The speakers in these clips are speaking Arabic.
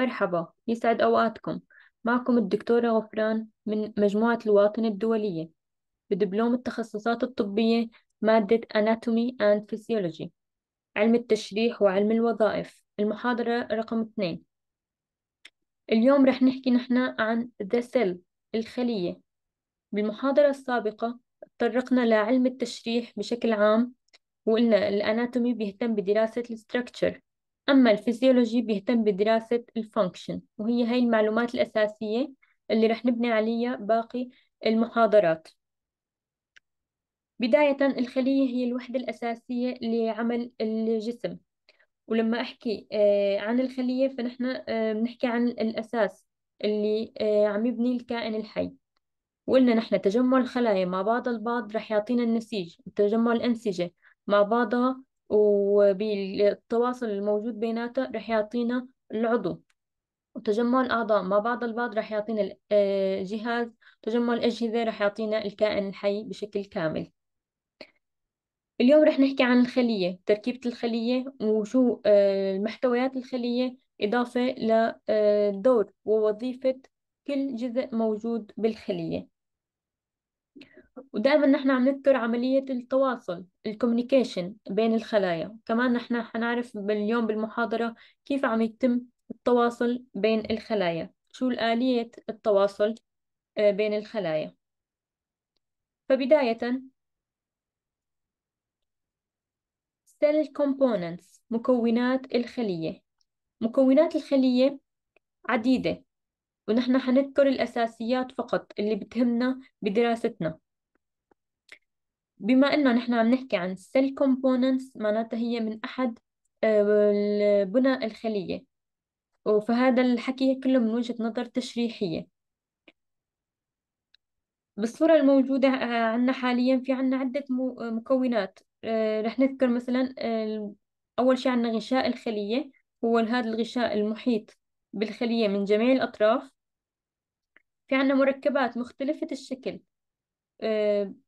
مرحبا يسعد أوقاتكم معكم الدكتورة غفران من مجموعة الواطن الدولية بدبلوم التخصصات الطبية مادة Anatomy and Physiology علم التشريح وعلم الوظائف المحاضرة رقم 2 اليوم رح نحكي نحن عن The Cell الخلية بالمحاضرة السابقة تطرقنا لعلم التشريح بشكل عام وقلنا الأناتومي بيهتم بدراسة الستركتشر أما الفسيولوجي بيهتم بدراسة الفانكشن وهي هاي المعلومات الأساسية اللي رح نبني عليها باقي المحاضرات بداية الخلية هي الوحدة الأساسية لعمل الجسم ولما أحكي آه، عن الخلية فنحن آه، بنحكي عن الأساس اللي آه، عم يبني الكائن الحي وقلنا نحن تجمع الخلايا مع بعض البعض رح يعطينا النسيج تجمع الأنسجة مع بعضها وبالتواصل الموجود بيناتها رح يعطينا العضو وتجمع الأعضاء مع بعض البعض رح يعطينا الجهاز آه، تجمع الأجهزة رح يعطينا الكائن الحي بشكل كامل اليوم رح نحكي عن الخلية تركيبة الخلية وشو آه، محتويات الخلية إضافة لدور آه، ووظيفة كل جزء موجود بالخلية ودائما نحن عم نذكر عملية التواصل الكوميونيكيشن بين الخلايا كمان نحن حنعرف اليوم بالمحاضرة كيف عم يتم التواصل بين الخلايا شو الآلية التواصل آه، بين الخلايا فبداية cell components مكونات الخلية مكونات الخلية عديدة ونحن حنذكر الأساسيات فقط اللي بتهمنا بدراستنا بما انه نحن عم نحكي عن cell components معناتها هي من احد آه، البنى الخلية فهذا الحكي كله من وجهة نظر تشريحية بالصورة الموجودة آه، عندنا حاليا في عندنا عدة آه، مكونات رح نذكر مثلا أول شيء عندنا غشاء الخلية هو هذا الغشاء المحيط بالخلية من جميع الأطراف في عندنا مركبات مختلفة الشكل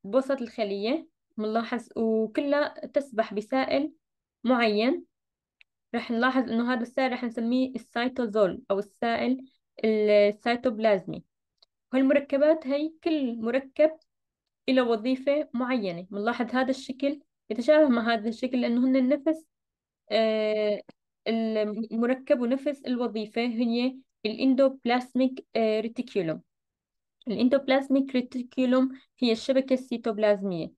بوسط الخلية بنلاحظ وكلها تسبح بسائل معين رح نلاحظ إنه هذا السائل رح نسميه السيتوزول أو السائل السيتوبلازمي وهالمركبات هي كل مركب له وظيفة معينة بنلاحظ هذا الشكل يتشابه مع هذا الشكل لأنه هن نفس آه، المركب ونفس الوظيفة هي الاندوبلازميك ريتيكيولوم آه، الإندوبلازميك ريتيكولوم هي الشبكة السيتوبلازمية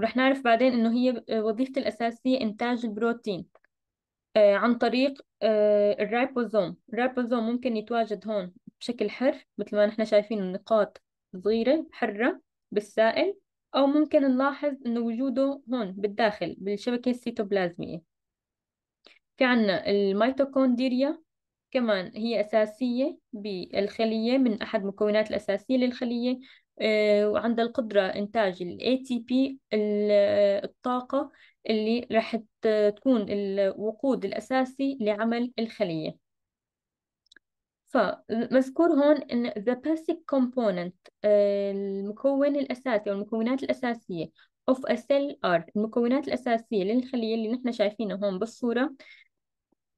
رح نعرف بعدين إنه هي آه، وظيفة الأساسية إنتاج البروتين آه، عن طريق آه، الرايبوزوم الرايبوزوم ممكن يتواجد هون بشكل حر مثل ما نحن شايفين النقاط صغيرة حرة بالسائل أو ممكن نلاحظ إنه وجوده هون بالداخل بالشبكة السيتوبلازمية في عنا الميتوكوندريا كمان هي أساسية بالخلية من أحد المكونات الأساسية للخلية آه، وعندها القدرة إنتاج الـ ATP آه، الطاقة اللي راح تكون الوقود الأساسي لعمل الخلية فمذكور هون إن the basic component آه، المكون الأساسي أو المكونات الأساسية of a cell are المكونات الأساسية للخلية اللي نحن شايفينها هون بالصورة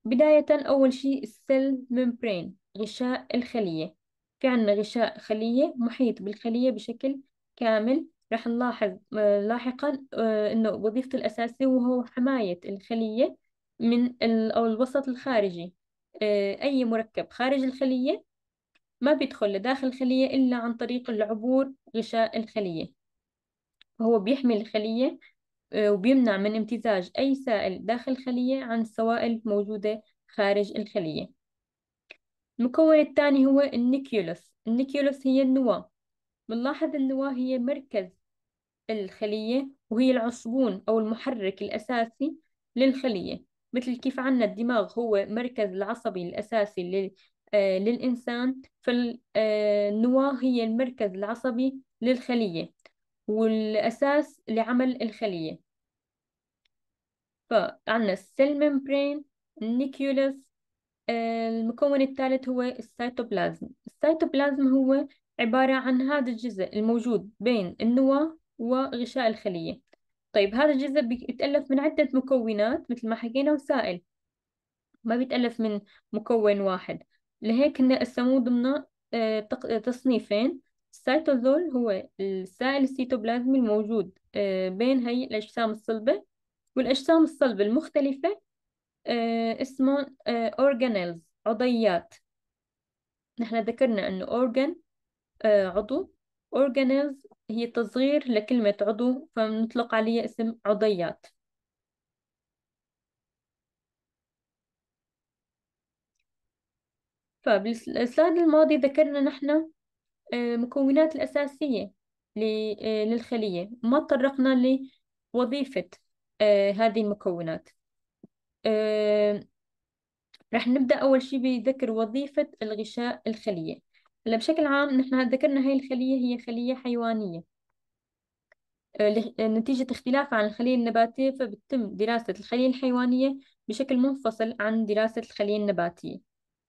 بداية أول شيء السيل ممبرين غشاء الخلية في عنا غشاء خلية محيط بالخلية بشكل كامل رح نلاحظ آه، لاحقا آه، أنه وظيفته الأساسية وهو حماية الخلية من أو الوسط الخارجي آه، أي مركب خارج الخلية ما بيدخل لداخل الخلية إلا عن طريق العبور غشاء الخلية هو بيحمي الخلية آه، وبيمنع من امتزاج أي سائل داخل الخلية عن السوائل الموجودة خارج الخلية المكون الثاني هو النيكيولوس النيكيولوس هي النواة بنلاحظ النواة هي مركز الخلية وهي العصبون أو المحرك الأساسي للخلية مثل كيف عنا الدماغ هو مركز العصبي الأساسي آه، للإنسان فالنواة آه، هي المركز العصبي للخلية والأساس لعمل الخلية فعنا السيل ميمبرين النيكيولس المكون الثالث هو السيتوبلازم السيتوبلازم هو عبارة عن هذا الجزء الموجود بين النواة وغشاء الخلية طيب هذا الجزء بيتألف من عدة مكونات مثل ما حكينا وسائل ما بيتألف من مكون واحد لهيك قسموه ضمن آه، تصنيفين السيتوزول هو السائل السيتوبلازمي الموجود آه، بين هي الأجسام الصلبة والأجسام الصلبة المختلفة آه، اسمه آه، organelles عضيات نحن ذكرنا أنه organ عضو organelles هي تصغير لكلمة عضو فنطلق عليها اسم عضيات فبالسلايد الماضي ذكرنا نحن المكونات آه، الأساسية آه، للخلية ما تطرقنا لوظيفة آه، هذه المكونات رح نبدأ أول شي بذكر وظيفة الغشاء الخلية هلا بشكل عام نحن ذكرنا هاي الخلية هي خلية حيوانية نتيجة اختلافها عن الخلية النباتية فبتم دراسة الخلية الحيوانية بشكل منفصل عن دراسة الخلية النباتية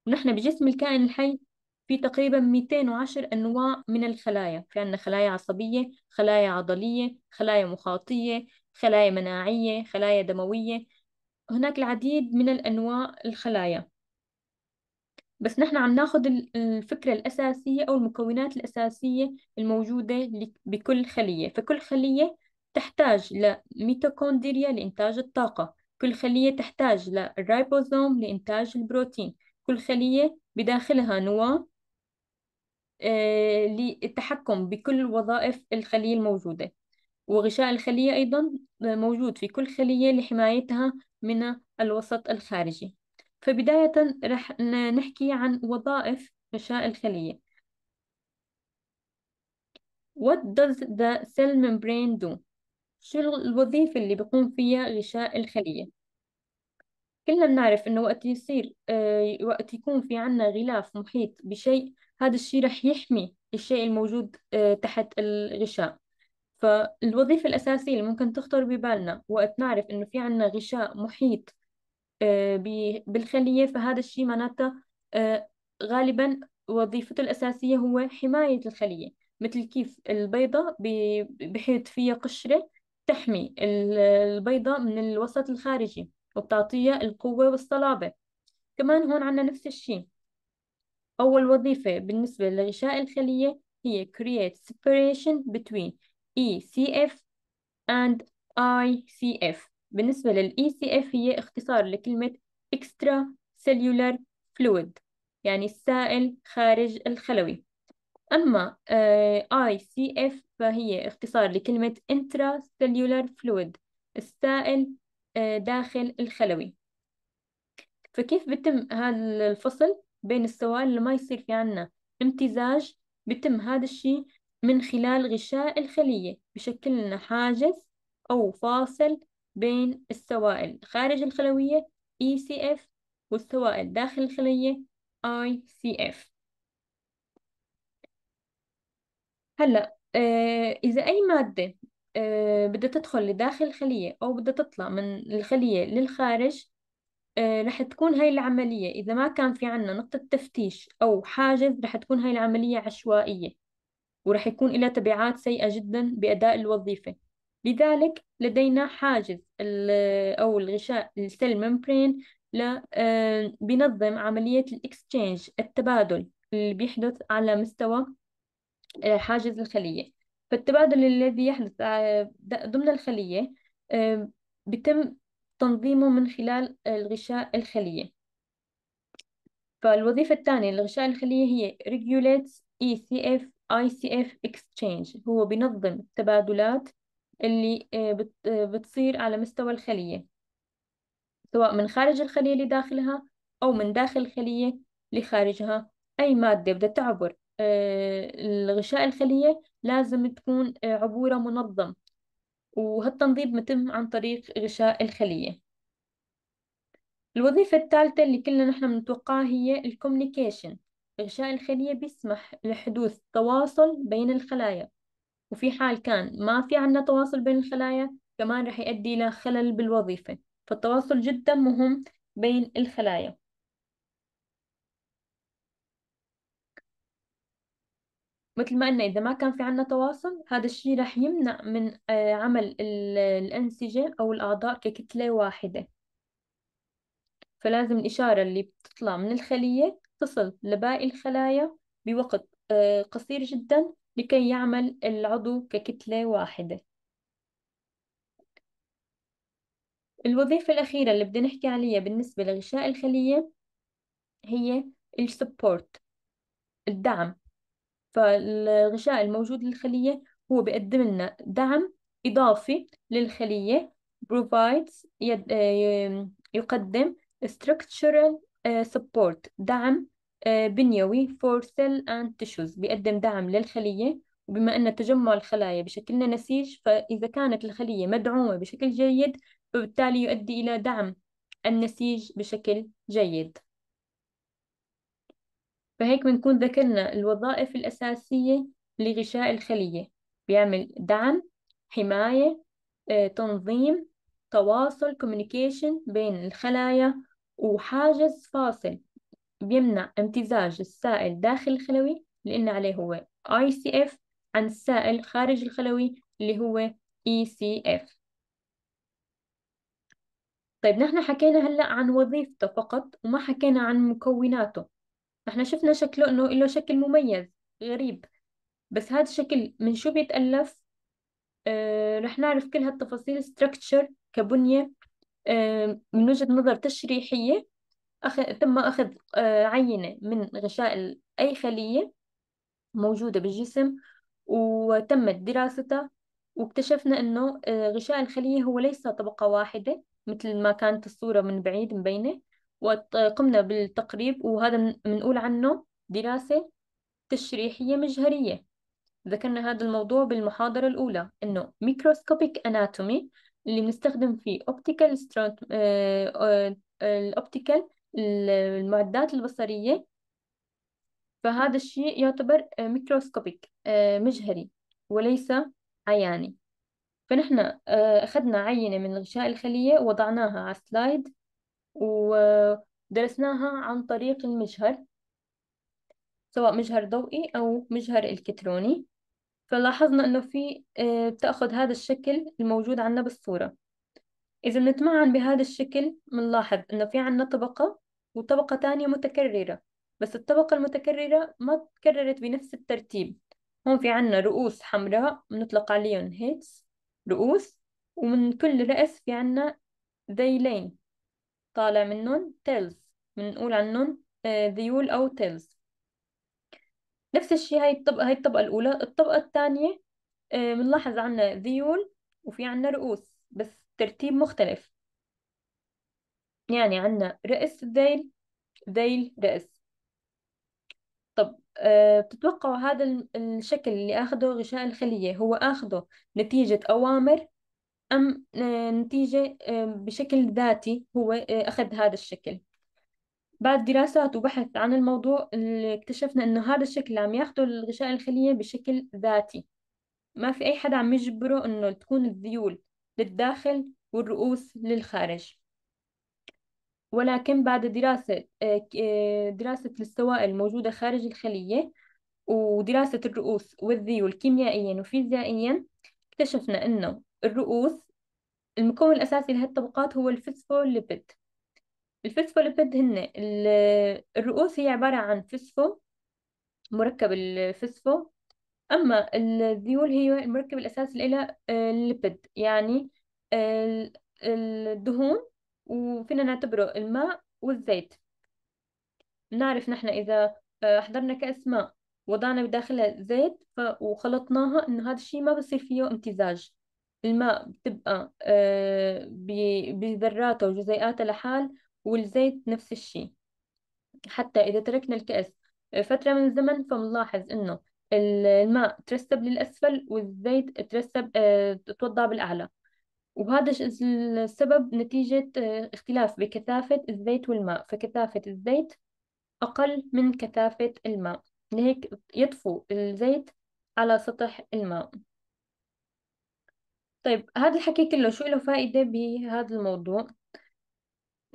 ونحن بجسم الكائن الحي في تقريبا 210 أنواع من الخلايا في عندنا خلايا عصبية خلايا عضلية خلايا مخاطية خلايا مناعية خلايا دموية هناك العديد من الأنواع الخلايا بس نحن عم ناخذ الفكرة الأساسية أو المكونات الأساسية الموجودة بكل خلية فكل خلية تحتاج لميتوكوندريا لإنتاج الطاقة كل خلية تحتاج للرايبوزوم لإنتاج البروتين كل خلية بداخلها نواة آه، للتحكم بكل وظائف الخلية الموجودة وغشاء الخلية أيضا موجود في كل خلية لحمايتها من الوسط الخارجي فبداية رح نحكي عن وظائف غشاء الخلية What does the cell membrane do? شو الوظيفة اللي بيقوم فيها غشاء الخلية؟ كلنا بنعرف إنه وقت يصير آه، وقت يكون في عنا غلاف محيط بشيء هذا الشيء رح يحمي الشيء الموجود آه، تحت الغشاء فالوظيفة الأساسية اللي ممكن تخطر ببالنا وقت نعرف إنه في عنا غشاء محيط آه، بالخلية فهذا الشيء معناته آه، غالبا وظيفته الأساسية هو حماية الخلية مثل كيف البيضة بحيط فيها قشرة تحمي البيضة من الوسط الخارجي وبتعطيها القوة والصلابة كمان هون عنا نفس الشيء أول وظيفة بالنسبة لغشاء الخلية هي create separation between ECF and ICF بالنسبة لل ECF هي اختصار لكلمة extra cellular fluid يعني السائل خارج الخلوي أما آه، ICF فهي اختصار لكلمة intracellular fluid السائل آه، داخل الخلوي فكيف بتم هذا الفصل؟ بين السوائل اللي ما يصير في عنا امتزاج بتم هذا الشيء من خلال غشاء الخلية بشكل لنا حاجز أو فاصل بين السوائل خارج الخلوية ECF والسوائل داخل الخلية ICF هلأ آه إذا أي مادة آه بدها تدخل لداخل الخلية أو بدها تطلع من الخلية للخارج آه، رح تكون هاي العملية إذا ما كان في عنا نقطة تفتيش أو حاجز رح تكون هاي العملية عشوائية ورح يكون لها تبعات سيئة جدا بأداء الوظيفة لذلك لدينا حاجز أو الغشاء السيل ممبرين آه، بنظم عملية الإكسشينج التبادل اللي بيحدث على مستوى آه، حاجز الخلية فالتبادل الذي يحدث ضمن الخلية بتم تنظيمه من خلال الغشاء الخلية فالوظيفة الثانية للغشاء الخلية هي regulates ECF ICF exchange هو بينظم التبادلات اللي آه، آه، بتصير على مستوى الخلية سواء من خارج الخلية لداخلها أو من داخل الخلية لخارجها أي مادة بدها تعبر الغشاء آه، الخلية لازم تكون عبورة منظم وهالتنظيف متم عن طريق غشاء الخلية الوظيفة الثالثة اللي كلنا نحن بنتوقعها هي الكوميونيكيشن غشاء الخلية بيسمح لحدوث تواصل بين الخلايا وفي حال كان ما في عنا تواصل بين الخلايا كمان رح يؤدي إلى خلل بالوظيفة فالتواصل جدا مهم بين الخلايا مثل ما قلنا إذا ما كان في عنا تواصل هذا الشيء رح يمنع من آه، عمل الأنسجة أو الأعضاء ككتلة واحدة فلازم الإشارة اللي بتطلع من الخلية تصل لباقي الخلايا بوقت آه، قصير جدا لكي يعمل العضو ككتلة واحدة الوظيفة الأخيرة اللي بدنا نحكي عليها بالنسبة لغشاء الخلية هي السبورت الدعم فالغشاء الموجود للخلية هو بيقدم لنا دعم إضافي للخلية provides آه، يقدم structural آه، support دعم آه، بنيوي for cell and tissues بيقدم دعم للخلية وبما أن تجمع الخلايا بشكلنا نسيج فإذا كانت الخلية مدعومة بشكل جيد فبالتالي يؤدي إلى دعم النسيج بشكل جيد فهيك بنكون ذكرنا الوظائف الأساسية لغشاء الخلية بيعمل دعم حماية آه، تنظيم تواصل communication بين الخلايا وحاجز فاصل بيمنع امتزاج السائل داخل الخلوي لأن عليه هو ICF عن السائل خارج الخلوي اللي هو ECF طيب نحن حكينا هلأ عن وظيفته فقط وما حكينا عن مكوناته احنا شفنا شكله انه له شكل مميز غريب بس هذا الشكل من شو بيتألف آه رح نعرف كل هالتفاصيل structure كبنية آه من وجهة نظر تشريحية أخ... ثم أخذ آه عينة من غشاء أي خلية موجودة بالجسم وتمت دراستها واكتشفنا أنه آه، غشاء الخلية هو ليس طبقة واحدة مثل ما كانت الصورة من بعيد مبينة وقمنا بالتقريب وهذا بنقول عنه دراسة تشريحية مجهرية ذكرنا هذا الموضوع بالمحاضرة الأولى إنه ميكروسكوبيك أناتومي اللي بنستخدم فيه أوبتيكال سترانت الأوبتيكال المعدات البصرية فهذا الشيء يعتبر ميكروسكوبيك آه، مجهري وليس عياني فنحن آه، أخذنا عينة من غشاء الخلية وضعناها على سلايد ودرسناها عن طريق المجهر سواء مجهر ضوئي أو مجهر إلكتروني فلاحظنا أنه في آه، بتأخذ هذا الشكل الموجود عندنا بالصورة إذا بنتمعن بهذا الشكل بنلاحظ أنه في عندنا طبقة وطبقة تانية متكررة بس الطبقة المتكررة ما تكررت بنفس الترتيب هون في عنا رؤوس حمراء بنطلق عليهم هيتس رؤوس ومن كل رأس في عنا ذيلين طالع منهم تيلز بنقول عنهم آه، ذيول أو تيلز نفس الشيء هاي الطبقة هاي الطبقة الأولى الطبقة الثانية آه، بنلاحظ عنا ذيول وفي عنا رؤوس بس ترتيب مختلف يعني عنا رأس ذيل ذيل رأس طب أه بتتوقعوا هذا الشكل اللي أخده غشاء الخلية هو أخده نتيجة أوامر أم آه، نتيجة آه، بشكل ذاتي هو آه، أخذ هذا الشكل بعد دراسات وبحث عن الموضوع اكتشفنا أنه هذا الشكل عم ياخده الغشاء الخلية بشكل ذاتي ما في أي حدا عم يجبره أنه تكون الذيول للداخل والرؤوس للخارج ولكن بعد دراسة دراسة السوائل الموجودة خارج الخلية ودراسة الرؤوس والذيول كيميائيا وفيزيائيا اكتشفنا أنه الرؤوس المكون الأساسي لهالطبقات هو الفسفوليبيد الفسفوليبيد هن الرؤوس هي عبارة عن فسفو مركب الفسفو أما الذيول هي المركب الأساسي لها آه، الليبيد يعني آه، الدهون وفينا نعتبره الماء والزيت نعرف نحن إذا آه، حضرنا كأس ماء وضعنا بداخلها زيت وخلطناها إنه هذا الشيء ما بصير فيه امتزاج الماء بتبقى آه، بذراته وجزيئاته لحال والزيت نفس الشي حتى إذا تركنا الكأس آه، فترة من الزمن فمنلاحظ إنه الماء ترسب للأسفل والزيت ترسب آه، توضع بالأعلى وهذا السبب نتيجة اختلاف بكثافة الزيت والماء فكثافة الزيت أقل من كثافة الماء لهيك يطفو الزيت على سطح الماء طيب هذا الحكي كله شو له فائدة بهذا الموضوع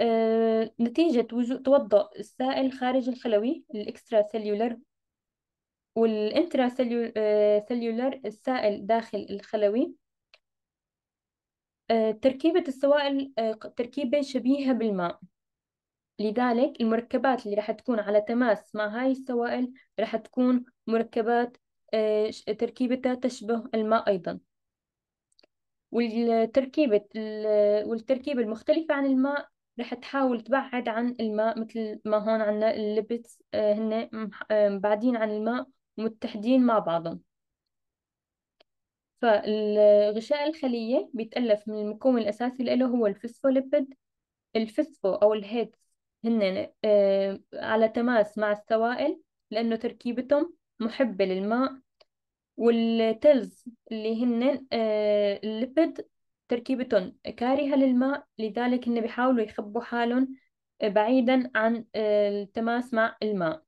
آه، نتيجة وجود توضأ السائل خارج الخلوي الإكسترا سيلولر والإنترا سيلولر آه، السائل داخل الخلوي آه، تركيبة السوائل آه، تركيبة شبيهة بالماء لذلك المركبات اللي راح تكون على تماس مع هاي السوائل راح تكون مركبات تركيبتها تشبه الماء أيضاً والتركيبة والتركيبة المختلفة عن الماء رح تحاول تبعد عن الماء مثل ما هون عنا الليبيدز آه، هن آه، مبعدين عن الماء ومتحدين مع بعضهم فالغشاء الخلية بيتألف من المكون الأساسي له هو الفسفوليبيد الفسفو أو الهيدز هن آه، على تماس مع السوائل لأنه تركيبتهم محبة للماء والتلز اللي هن آه، الليبيد تركيبتهم كارهة للماء لذلك هن بيحاولوا يخبوا حالهم آه، بعيدا عن آه، التماس مع الماء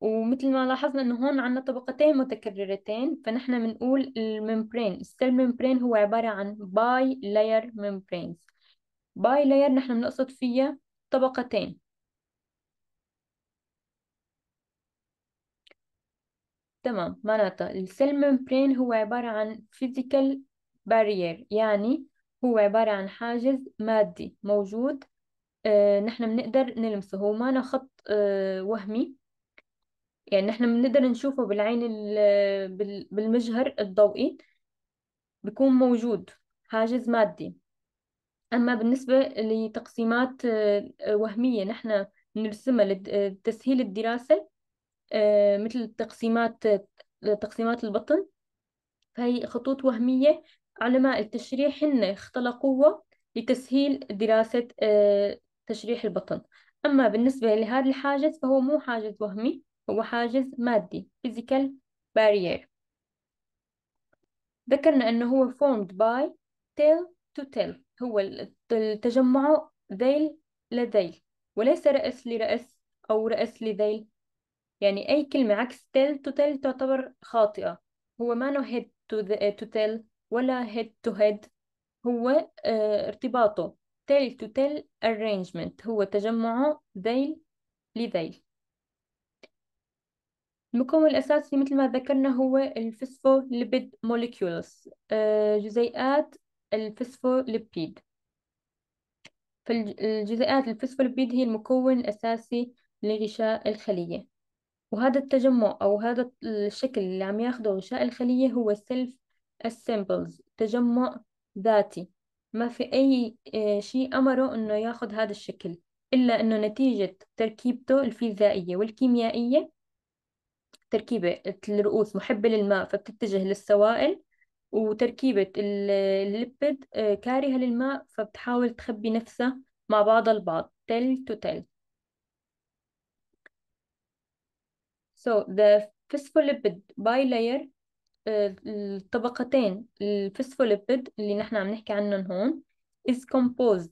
ومثل ما لاحظنا انه هون عندنا طبقتين متكررتين فنحن بنقول الممبرين السيل ممبرين هو عبارة عن باي لاير ممبرينز باي لاير نحن بنقصد فيها طبقتين تمام معناتها السيل ممبرين هو عبارة عن physical barrier يعني هو عبارة عن حاجز مادي موجود آه نحن بنقدر نلمسه هو مانا خط آه وهمي يعني نحن بنقدر نشوفه بالعين بالمجهر الضوئي بيكون موجود حاجز مادي أما بالنسبة لتقسيمات آه، وهمية نحن نرسمها لتسهيل آه، الدراسة آه، مثل تقسيمات تقسيمات البطن فهي خطوط وهمية علماء التشريح هن اختلقوها لتسهيل دراسة آه، تشريح البطن أما بالنسبة لهذا الحاجز فهو مو حاجز وهمي هو حاجز مادي physical barrier ذكرنا أنه هو formed by tail to tail هو التجمع ذيل لذيل وليس رأس لرأس أو رأس لذيل يعني أي كلمة عكس tell to tell تعتبر خاطئة هو ما نو head to, the, آه، to tell ولا head to head هو آه ارتباطه tell to tell arrangement هو تجمعه ذيل لذيل المكون الأساسي مثل ما ذكرنا هو الفسفوليبيد موليكيولز آه، جزيئات الفسفوليبيد فالجزيئات الفسفوليبيد هي المكون الأساسي لغشاء الخلية وهذا التجمع أو هذا الشكل اللي عم ياخده غشاء الخلية هو self assembles تجمع ذاتي ما في أي آه، شيء أمره إنه ياخد هذا الشكل إلا إنه نتيجة تركيبته الفيزيائية والكيميائية تركيبة الرؤوس محبة للماء فبتتجه للسوائل وتركيبة الليبيد آه، كارهة للماء فبتحاول تخبي نفسها مع بعض البعض تل تو تل So the phospholipid bilayer آه، الطبقتين الفسفوليبيد اللي نحن عم نحكي عنهم هون is composed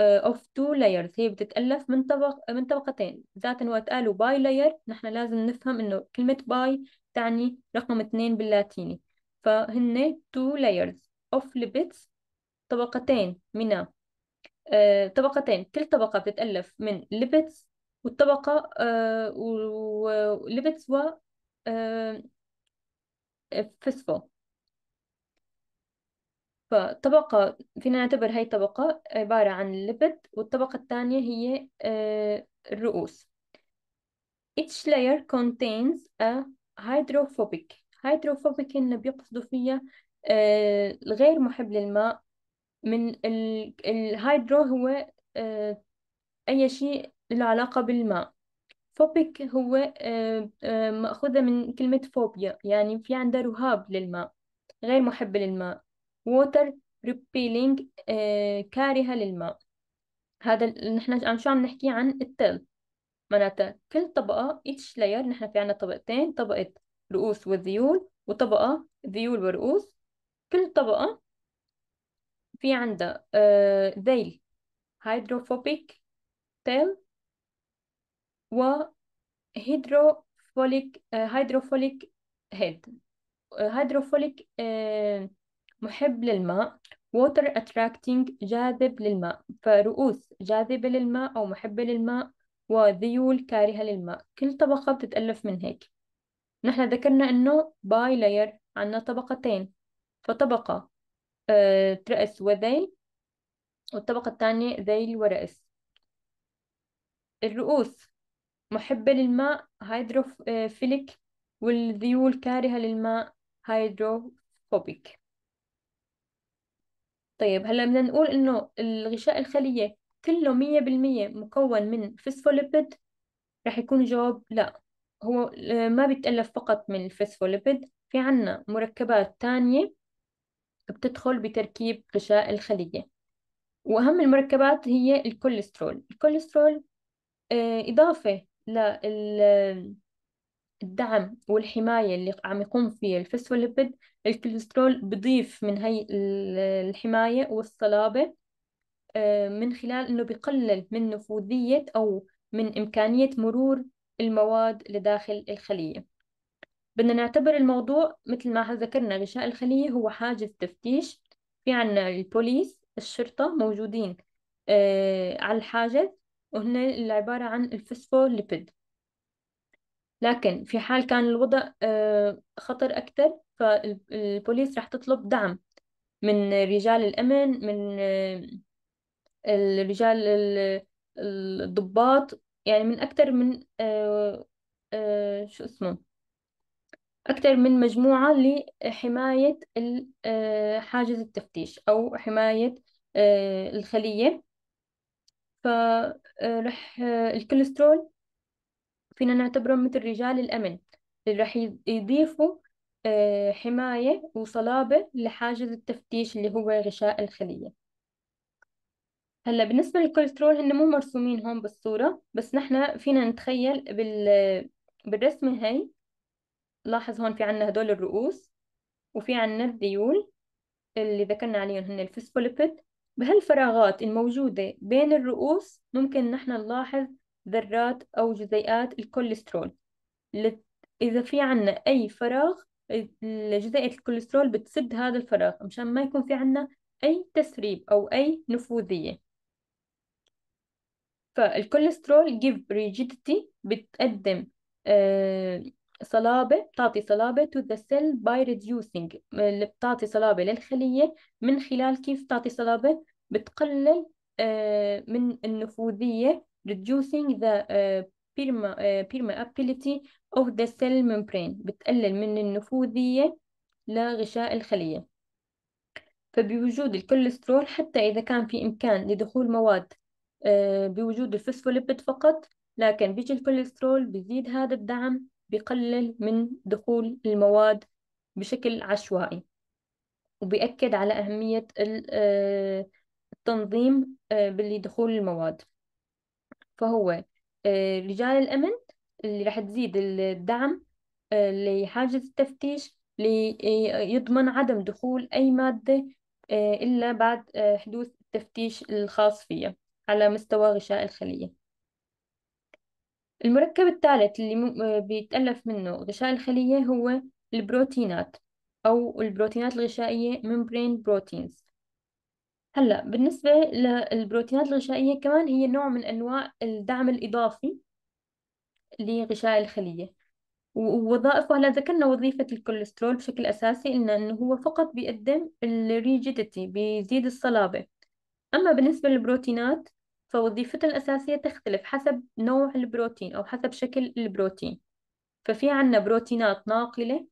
آه، of two layers هي بتتألف من طبق من طبقتين ذات وقت قالوا باي لاير نحن لازم نفهم انه كلمة باي تعني رقم اثنين باللاتيني فهن two layers of lipids طبقتين من آه، طبقتين كل طبقة بتتألف من lipids والطبقة واللي بتسوى فسفو فطبقة فينا نعتبر هاي الطبقة عبارة عن الليبت والطبقة الثانية هي آه، الرؤوس Each layer contains a hydrophobic hydrophobic إن بيقصدوا فيها آه، الغير محب للماء من الهايدرو هو آه، أي شيء العلاقة بالماء فوبيك هو آه، آه، مأخوذة من كلمة فوبيا يعني في عندها رهاب للماء غير محبة للماء ووتر ريبيلينج آه، كارهة للماء هذا نحن عن شو عم نحكي عن التل معناتها كل طبقة each layer نحن في عنا طبقتين طبقة رؤوس وذيول وطبقة ذيول ورؤوس كل طبقة في عندها ذيل هيدروفوبيك تيل وهيدروفوليك آه، هيدروفوليك هيد آه، هيدروفوليك آه، محب للماء water attracting جاذب للماء فرؤوس جاذبة للماء أو محبة للماء وذيول كارهة للماء كل طبقة بتتألف من هيك نحن ذكرنا أنه باي لاير عنا طبقتين فطبقة رأس وذيل والطبقة الثانية ذيل ورأس الرؤوس محبة للماء هيدروفيليك والذيول كارهة للماء هيدروفوبيك طيب هلا بدنا نقول انه الغشاء الخلية كله مية بالمية مكون من فسفوليبيد رح يكون الجواب لا هو آه، ما بيتألف فقط من الفسفوليبيد في عنا مركبات تانية بتدخل بتركيب غشاء الخلية وأهم المركبات هي الكوليسترول الكوليسترول آه، إضافة لا الدعم والحماية اللي عم يقوم فيه الفسفوليبيد الكوليسترول بضيف من هاي الحماية والصلابة آه، من خلال أنه بقلل من نفوذية أو من إمكانية مرور المواد لداخل الخلية بدنا نعتبر الموضوع مثل ما ذكرنا غشاء الخلية هو حاجز تفتيش في عنا البوليس الشرطة موجودين آه، على الحاجز وهن اللي عبارة عن الفسفوليبيد لكن في حال كان الوضع آه، خطر أكثر فالبوليس رح تطلب دعم من رجال الأمن من آه، الرجال الضباط يعني من أكثر من آه، شو اسمه أكثر من مجموعة لحماية حاجز التفتيش أو حماية الخلية فرح الكوليسترول فينا نعتبره مثل رجال الأمن اللي راح يضيفوا آه، حماية وصلابة لحاجز التفتيش اللي هو غشاء الخلية هلا بالنسبة للكوليسترول هن مو مرسومين هون بالصورة بس نحن فينا نتخيل بال... بالرسمة هاي لاحظ هون في عنا هدول الرؤوس وفي عنا الذيول اللي ذكرنا عليهم هن الفسفوليبيد بهالفراغات الموجودة بين الرؤوس ممكن نحن نلاحظ ذرات أو جزيئات الكوليسترول إذا في عنا أي فراغ جزيئة الكوليسترول بتسد هذا الفراغ مشان ما يكون في عنا أي تسريب أو أي نفوذية فالكوليسترول give rigidity بتقدم آه، صلابة بتعطي صلابة to the cell by reducing اللي بتعطي صلابة للخلية من خلال كيف بتعطي صلابة بتقلل آه، من النفوذية reducing the آه، آه، permeability of the cell membrane بتقلل من النفوذية لغشاء الخلية فبوجود الكوليسترول حتى إذا كان في إمكان لدخول مواد بوجود الفوسفوليبيد فقط لكن بيجي الكوليسترول بيزيد هذا الدعم بقلل من دخول المواد بشكل عشوائي وبيأكد على أهمية آه، التنظيم آه، باللي دخول المواد فهو آه، رجال الأمن اللي رح تزيد الدعم لحاجز التفتيش ليضمن عدم دخول أي مادة إلا بعد حدوث التفتيش الخاص فيها على مستوى غشاء الخلية المركب الثالث اللي آه، بيتألف منه غشاء الخلية هو البروتينات أو البروتينات الغشائية membrane proteins هلا بالنسبة للبروتينات الغشائية كمان هي نوع من أنواع الدعم الإضافي لغشاء الخلية ووظائفه هلا ذكرنا وظيفة الكوليسترول بشكل أساسي قلنا إنه هو فقط بيقدم الريجيديتي بيزيد الصلابة أما بالنسبة للبروتينات فوظيفتها الأساسية تختلف حسب نوع البروتين أو حسب شكل البروتين ففي عنا بروتينات ناقلة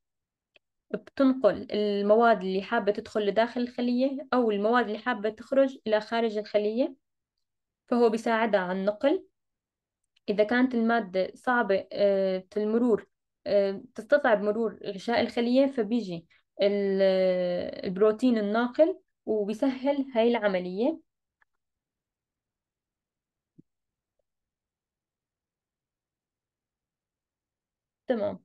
بتنقل المواد اللي حابة تدخل لداخل الخلية أو المواد اللي حابة تخرج إلى خارج الخلية فهو بيساعدها على النقل إذا كانت المادة صعبة آه، في المرور آه، تستصعب مرور غشاء الخلية فبيجي آه، البروتين الناقل وبيسهل هاي العملية تمام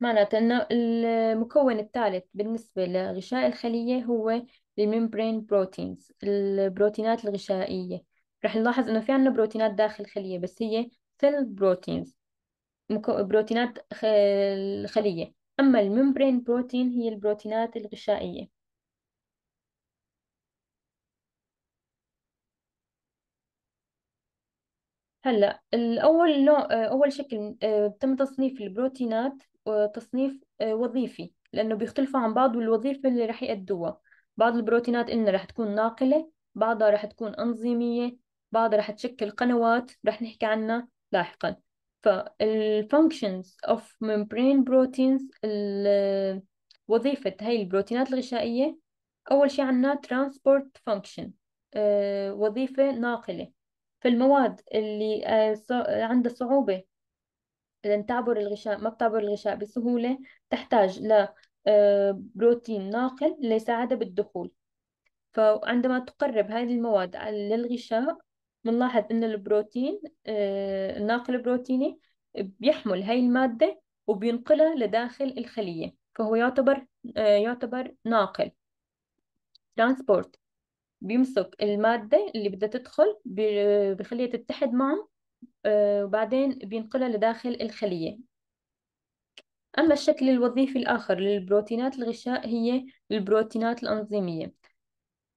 معناته انه المكون الثالث بالنسبة لغشاء الخلية هو الممبرين بروتينز البروتينات الغشائية رح نلاحظ انه في عنا بروتينات داخل الخلية بس هي سيل بروتينز بروتينات الخلية اما الممبرين بروتين هي البروتينات الغشائية هلا الأول نوع أول شكل آه، تم تصنيف البروتينات تصنيف آه، وظيفي لأنه بيختلفوا عن بعض والوظيفة اللي رح يأدوها بعض البروتينات إلنا رح تكون ناقلة بعضها رح تكون أنظيمية بعضها رح تشكل قنوات رح نحكي عنها لاحقا فالفانكشنز اوف of membrane proteins ال- وظيفة هاي البروتينات الغشائية أول شي عنا transport function آه، وظيفة ناقلة في المواد اللي آه، عندها صعوبة لأن تعبر الغشاء ما بتعبر الغشاء بسهولة تحتاج لبروتين آه، ناقل ليساعدها بالدخول فعندما تقرب هذه المواد للغشاء بنلاحظ إن البروتين آه، الناقل البروتيني بيحمل هاي المادة وبينقلها لداخل الخلية فهو يعتبر يعتبر ناقل transport بيمسك المادة اللي بدها تدخل بخليها تتحد معه آه، وبعدين بينقلها لداخل الخلية أما الشكل الوظيفي الآخر للبروتينات الغشاء هي البروتينات الأنظيمية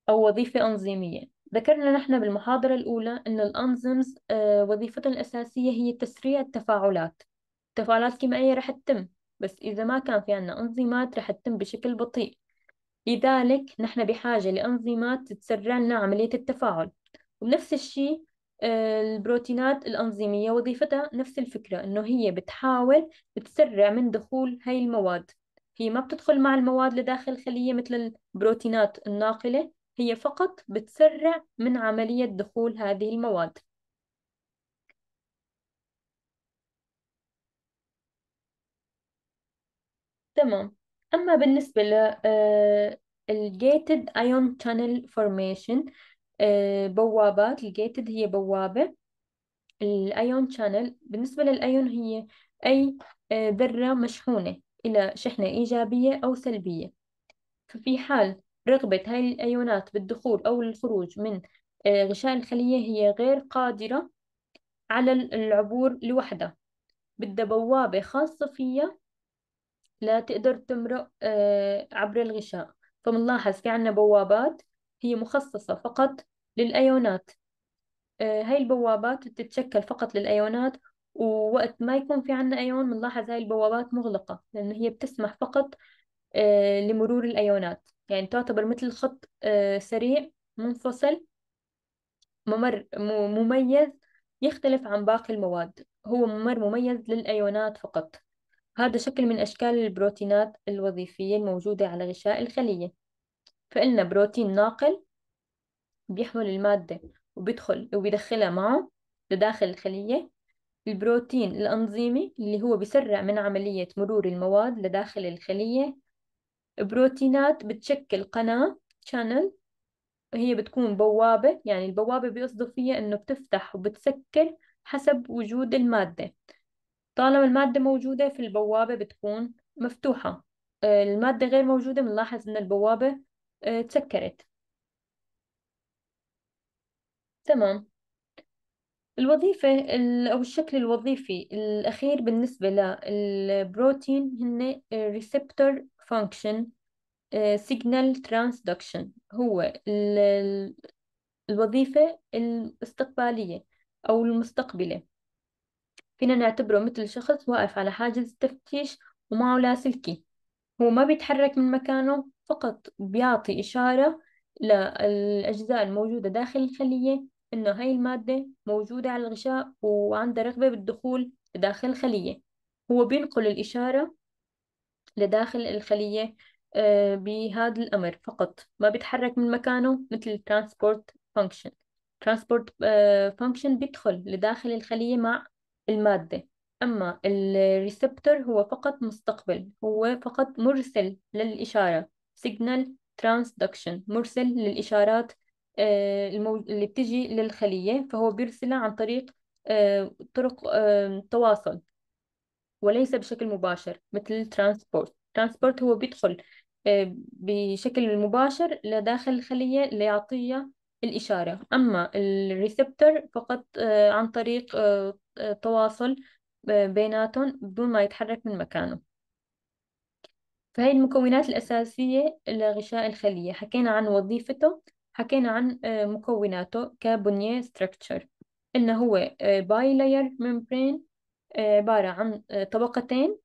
أو وظيفة أنظيمية ذكرنا نحن بالمحاضرة الأولى أن الأنزيمز آه، وظيفتها الأساسية هي تسريع التفاعلات التفاعلات الكيميائية رح تتم بس إذا ما كان في عنا أنظيمات رح تتم بشكل بطيء لذلك نحن بحاجة لأنظمات تسرع لنا عملية التفاعل ونفس الشيء آه، البروتينات الأنظيمية وظيفتها نفس الفكرة إنه هي بتحاول بتسرع من دخول هاي المواد هي ما بتدخل مع المواد لداخل الخلية مثل البروتينات الناقلة هي فقط بتسرع من عملية دخول هذه المواد تمام أما بالنسبة ل الجيتد أيون تانل فورميشن بوابات الجيتد هي بوابة الأيون تانل بالنسبة للأيون هي أي آه، ذرة مشحونة إلى شحنة إيجابية أو سلبية ففي حال رغبة هاي الأيونات بالدخول أو الخروج من آه، غشاء الخلية هي غير قادرة على العبور لوحدها بدها بوابة خاصة فيها لا تقدر تمرق آه، عبر الغشاء فمنلاحظ في عنا بوابات هي مخصصة فقط للأيونات آه، هاي البوابات بتتشكل فقط للأيونات ووقت ما يكون في عنا أيون منلاحظ هاي البوابات مغلقة لأنه هي بتسمح فقط آه، لمرور الأيونات يعني تعتبر مثل خط سريع منفصل ممر مميز يختلف عن باقي المواد هو ممر مميز للأيونات فقط هذا شكل من أشكال البروتينات الوظيفية الموجودة على غشاء الخلية فإلنا بروتين ناقل بيحمل المادة وبيدخل وبيدخلها معه لداخل الخلية البروتين الأنظيمي اللي هو بيسرع من عملية مرور المواد لداخل الخلية بروتينات بتشكل قناة channel هي بتكون بوابة يعني البوابة بيقصدوا فيها إنه بتفتح وبتسكر حسب وجود المادة طالما المادة موجودة في البوابة بتكون مفتوحة آه، المادة غير موجودة بنلاحظ إن البوابة آه، تسكرت تمام الوظيفة أو الشكل الوظيفي الأخير بالنسبة للبروتين هن آه، receptor function signal transduction هو الوظيفة الاستقبالية أو المستقبلة فينا نعتبره مثل شخص واقف على حاجز التفتيش ومعه لاسلكي هو ما بيتحرك من مكانه فقط بيعطي إشارة للأجزاء الموجودة داخل الخلية إنه هاي المادة موجودة على الغشاء وعندها رغبة بالدخول داخل الخلية هو بينقل الإشارة لداخل الخلية آه، بهذا الأمر فقط ما بيتحرك من مكانه مثل transport function transport آه، function بيدخل لداخل الخلية مع المادة أما الريسبتور هو فقط مستقبل هو فقط مرسل للإشارة signal transduction مرسل للإشارات آه، اللي بتجي للخلية فهو بيرسلها عن طريق آه، طرق تواصل وليس بشكل مباشر مثل الترانسبورت الترانسبورت هو بيدخل آه، بشكل مباشر لداخل الخلية ليعطيها الإشارة أما الريسبتور فقط عن طريق تواصل بيناتهم بدون ما يتحرك من مكانه فهي المكونات الأساسية لغشاء الخلية حكينا عن وظيفته حكينا عن آه، مكوناته كبنية structure إنه هو باي لاير ممبرين عبارة عن آه، طبقتين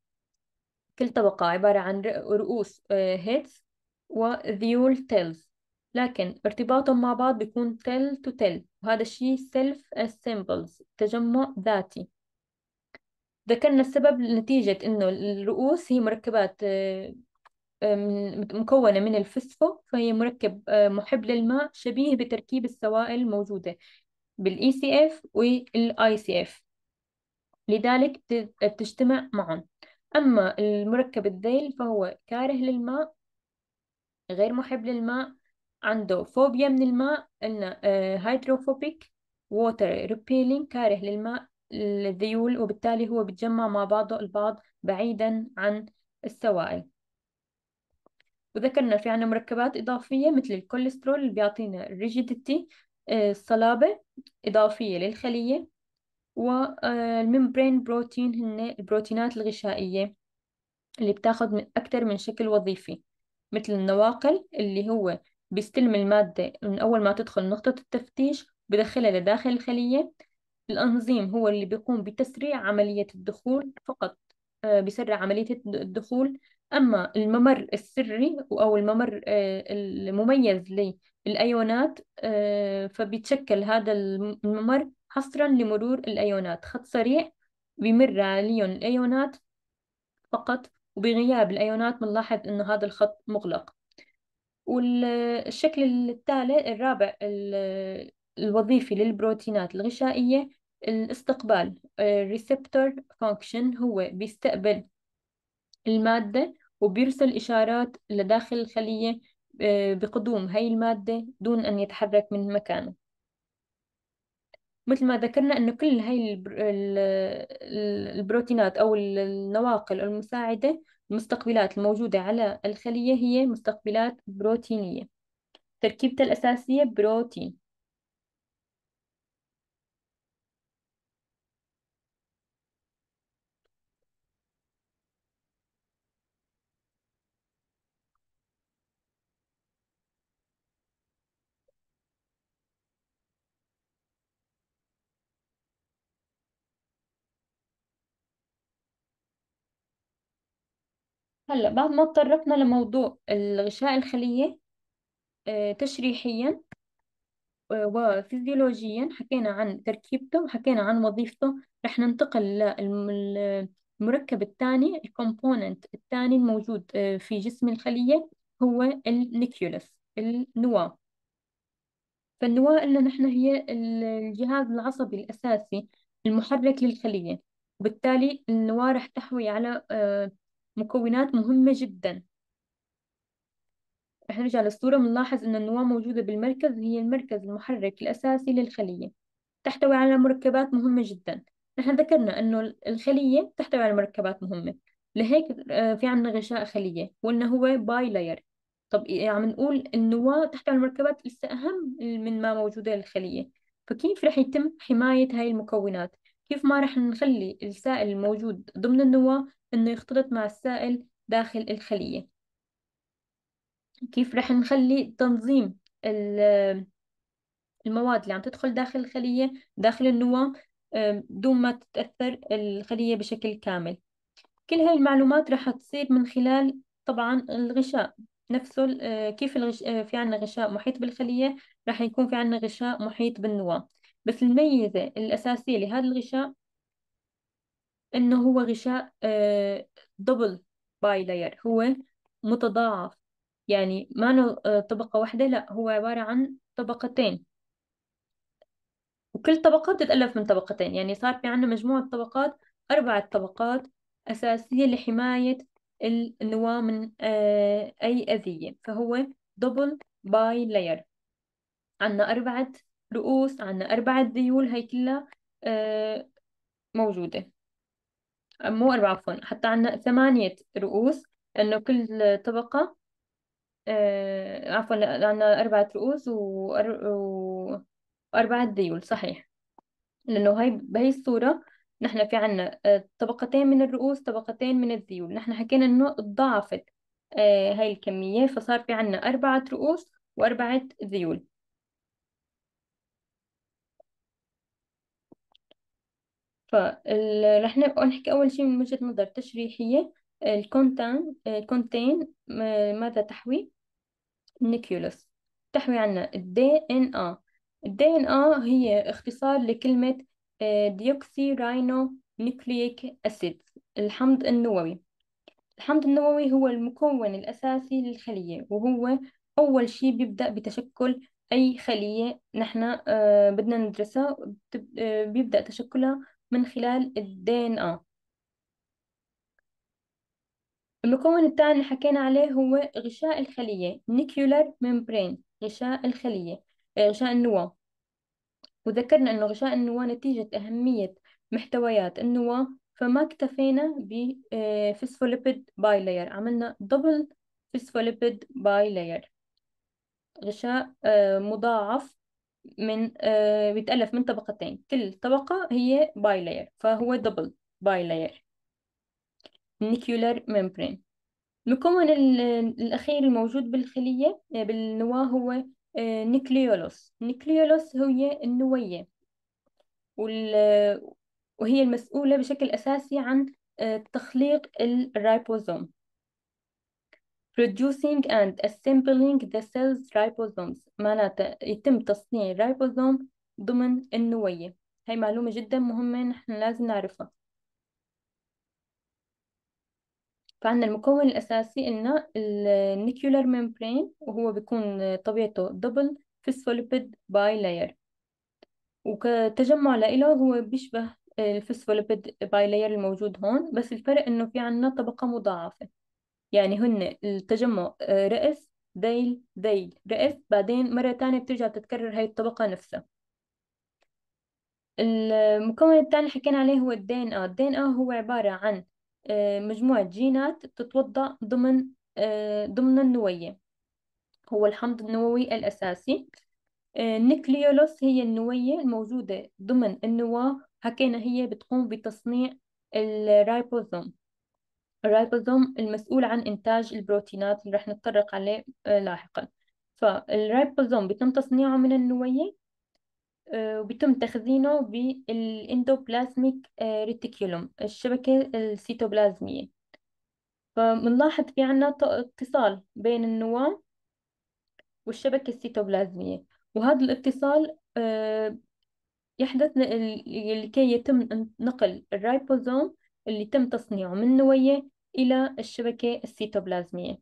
كل طبقة عبارة عن رؤوس هيدز وذيول تيلز لكن ارتباطهم مع بعض بيكون تيل تو تيل وهذا الشيء self assembles تجمع ذاتي ذكرنا السبب نتيجة إنه الرؤوس هي مركبات آه، آه، مكونة من الفسفو فهي مركب آه، محب للماء شبيه بتركيب السوائل الموجودة بالإي سي e إف والآي سي إف لذلك بتجتمع معا أما المركب الذيل فهو كاره للماء غير محب للماء عنده فوبيا من الماء قلنا هيدروفوبيك ووتر ريبيلينج كاره للماء الذيول وبالتالي هو بتجمع مع بعضه البعض بعيدا عن السوائل وذكرنا في عنا مركبات إضافية مثل الكوليسترول اللي بيعطينا الريجيديتي آه، الصلابة إضافية للخلية والممبرين آه، بروتين هن البروتينات الغشائية اللي بتاخد من أكتر من شكل وظيفي مثل النواقل اللي هو بيستلم المادة من أول ما تدخل نقطة التفتيش بدخلها لداخل الخلية الأنظيم هو اللي بيقوم بتسريع عملية الدخول فقط آه، بيسرع عملية الدخول أما الممر السري أو الممر آه، المميز للأيونات آه، فبيتشكل هذا الممر حصرا لمرور الأيونات خط سريع بمر عليهم الأيونات فقط وبغياب الأيونات بنلاحظ إنه هذا الخط مغلق والشكل الثالث الرابع الوظيفي للبروتينات الغشائية الاستقبال الريسبتور آه، فانكشن هو بيستقبل المادة وبيرسل إشارات لداخل الخلية آه، بقدوم هاي المادة دون أن يتحرك من مكانه مثل ما ذكرنا أنه كل هاي البروتينات أو النواقل المساعدة المستقبلات الموجودة على الخلية هي مستقبلات بروتينية تركيبتها الأساسية بروتين هلا بعد ما تطرقنا لموضوع الغشاء الخلية آه، تشريحيا آه، وفيزيولوجيا حكينا عن تركيبته وحكينا عن وظيفته رح ننتقل للمركب الثاني الكومبوننت الثاني الموجود آه، في جسم الخلية هو النيكيولس النواة فالنواة اللي نحن هي الجهاز العصبي الأساسي المحرك للخلية وبالتالي النواة رح تحوي على مكونات مهمة جدا رح نرجع للصورة بنلاحظ أن النواة موجودة بالمركز هي المركز المحرك الأساسي للخلية تحتوي على مركبات مهمة جدا نحن ذكرنا أنه الخلية تحتوي على مركبات مهمة لهيك آه، في عنا غشاء خلية وقلنا هو باي لاير طب إيه، عم نقول النواة تحتوي على مركبات لسه أهم من ما موجودة للخلية فكيف رح يتم حماية هاي المكونات كيف ما رح نخلي السائل الموجود ضمن النواة إنه يختلط مع السائل داخل الخلية كيف رح نخلي تنظيم المواد اللي عم تدخل داخل الخلية داخل النواة دون ما تتأثر الخلية بشكل كامل كل هاي المعلومات رح تصير من خلال طبعا الغشاء نفسه آه، كيف الغش... آه، في عنا غشاء محيط بالخلية رح يكون في عنا غشاء محيط بالنواة بس الميزة الأساسية لهذا الغشاء إنه هو غشاء دبل باي لاير هو متضاعف يعني ما آه، طبقة واحدة لا هو عبارة عن طبقتين وكل طبقة بتتألف من طبقتين يعني صار في عنا مجموعة طبقات أربعة طبقات أساسية لحماية النواة من آه، أي أذية فهو دبل باي لاير عنا أربعة رؤوس عنا أربعة ذيول هاي كلها آه، موجودة مو أربعة عفوا حتى عنا ثمانية رؤوس لأنه كل طبقة آه، عفوا عنا أربعة رؤوس وأربعة ذيول صحيح لأنه هاي بهي الصورة نحن في عنا آه، طبقتين من الرؤوس طبقتين من الذيول نحن حكينا إنه تضاعفت هاي الكمية فصار في عنا أربعة رؤوس وأربعة ذيول فرح نبقى نحكي أول شي من وجهة نظر تشريحية الكونتان الكونتين ماذا تحوي نيكيولوس تحوي عنا الـ DNA الـ DNA هي اختصار لكلمة ديوكسي راينو نيكليك أسيد الحمض النووي الحمض النووي هو المكون الأساسي للخلية وهو أول شي بيبدأ بتشكل أي خلية نحن آه، بدنا ندرسها آه، بيبدأ تشكلها من خلال ال DNA المكون الثاني اللي حكينا عليه هو غشاء الخلية nuclear membrane غشاء الخلية آه، غشاء النواة وذكرنا أنه غشاء النواة نتيجة أهمية محتويات النواة فما اكتفينا ب فسفوليبيد باي لاير عملنا دبل فسفوليبيد باي لاير غشاء آه، مضاعف من آه بيتألف من طبقتين كل طبقة هي باي لاير فهو دبل باي لاير نيكيولر ميمبرين المكون الأخير الموجود بالخلية آه، بالنواة هو نيكليولوس آه، نيكليولوس هي النوية وهي المسؤولة بشكل أساسي عن آه، تخليق الرايبوزوم producing and assembling the cells ribosomes معناتها يتم تصنيع الريبوزوم ضمن النوية هاي معلومة جدا مهمة نحن لازم نعرفها فعندنا المكون الأساسي إلنا النيكيولار ميمبرين وهو بيكون طبيعته دبل فسفوليبيد باي لاير وكتجمع لإله هو بيشبه الفسفوليبيد باي لاير الموجود هون بس الفرق إنه في عنا طبقة مضاعفة يعني هن التجمع آه، رأس ذيل ذيل رأس بعدين مرة تانية بترجع تتكرر هاي الطبقة نفسها المكون الثاني حكينا عليه هو الدين آه الدين آه هو عبارة عن آه، مجموعة جينات بتتوضع ضمن آه، ضمن النوية هو الحمض النووي الأساسي النكليولوس هي النوية الموجودة ضمن النواة حكينا هي بتقوم بتصنيع الرايبوزوم الرايبوزوم المسؤول عن إنتاج البروتينات اللي رح نتطرق عليه آه، لاحقا فالرايبوزوم بيتم تصنيعه من النوية آه، وبيتم تخزينه بالاندوبلازميك آه، ريتيكيولوم الشبكة السيتوبلازمية فمنلاحظ في عنا اتصال بين النواة والشبكة السيتوبلازمية وهذا الاتصال يحدث لكي يتم نقل الرايبوزوم اللي تم تصنيعه من نوية إلى الشبكة السيتوبلازمية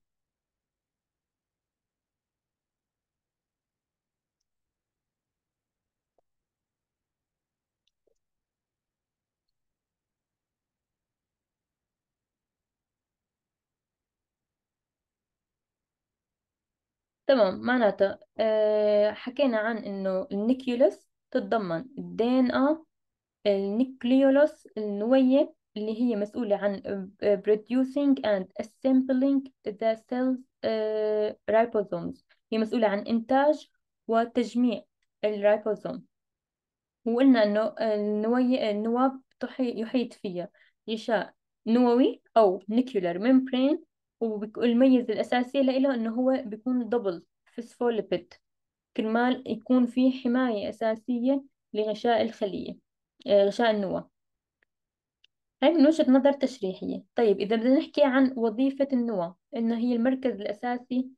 تمام معناتها أه حكينا عن انه النيكيولس تتضمن الدي ان ا النيكليولوس النوية اللي هي مسؤولة عن آه، آه، producing and assembling the cells uh, ribosomes هي مسؤولة عن إنتاج وتجميع الرايبوزوم وقلنا إنه النوي النواة يحيط فيها غشاء نووي أو nuclear membrane والميز الأساسي له إنه هو بيكون double phospholipid كرمال يكون فيه حماية أساسية لغشاء الخلية غشاء النواة هاي من وجهة نظر تشريحية طيب إذا بدنا نحكي عن وظيفة النواة إنه هي المركز الأساسي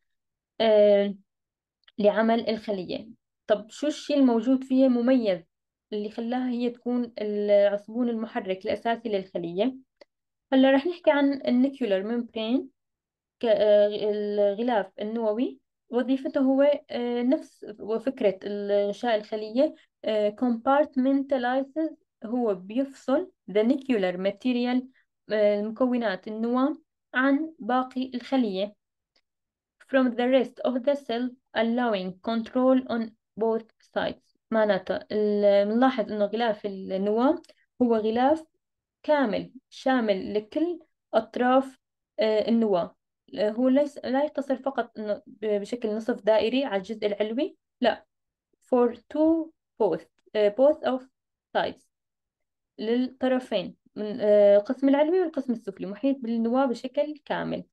آه لعمل الخلية طب شو الشيء الموجود فيها مميز اللي خلاها هي تكون العصبون المحرك الأساسي للخلية هلا رح نحكي عن النيكيولار ميمبرين آه، الغلاف النووي وظيفته هو آه، نفس وفكرة غشاء الخلية آه، compartmentalizes هو بيفصل the nuclear material آه، مكونات النواة عن باقي الخلية from the rest of the cell allowing control on both sides معناته بنلاحظ انه غلاف النواة هو غلاف كامل شامل لكل أطراف آه، النواة آه، هو ليس لا يقتصر فقط بشكل نصف دائري على الجزء العلوي لا for two both both of sides للطرفين من القسم آه، العلوي والقسم السفلي محيط بالنواة بشكل كامل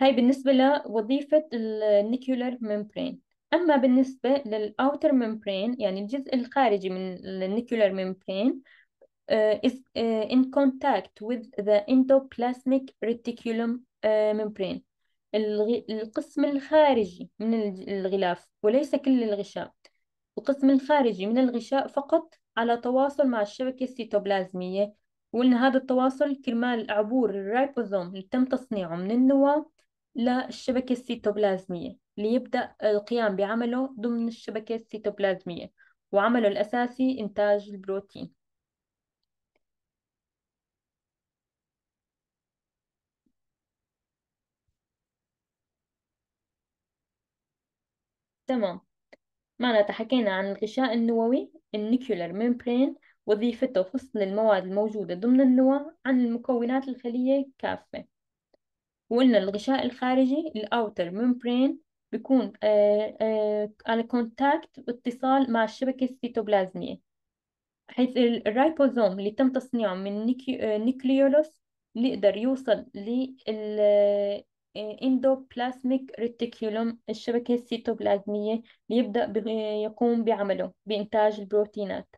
هاي بالنسبة لوظيفة النيكيولار ممبرين أما بالنسبة للأوتر ممبرين يعني الجزء الخارجي من النيكيولار ممبرين uh, is uh, in contact with the endoplasmic reticulum uh, membrane الغ... القسم الخارجي من الغلاف وليس كل الغشاء القسم الخارجي من الغشاء فقط على تواصل مع الشبكة السيتوبلازمية وإن هذا التواصل كرمال عبور الرايبوزوم اللي تم تصنيعه من النواة للشبكة السيتوبلازمية ليبدأ القيام بعمله ضمن الشبكة السيتوبلازمية وعمله الأساسي إنتاج البروتين تمام معناتها حكينا عن الغشاء النووي النيكيولار ميمبرين وظيفته فصل المواد الموجودة ضمن النواة عن المكونات الخلية كافة وقلنا الغشاء الخارجي الأوتر ميمبرين بيكون آآ آه، آآ آه، على كونتاكت واتصال مع الشبكة السيتوبلازمية حيث الرايبوزوم اللي تم تصنيعه من نيكيولوس آه، اللي يقدر يوصل إيه، اندوبلازميك ريتيكيولوم الشبكة السيتوبلازمية ليبدأ إيه، يقوم بعمله بإنتاج البروتينات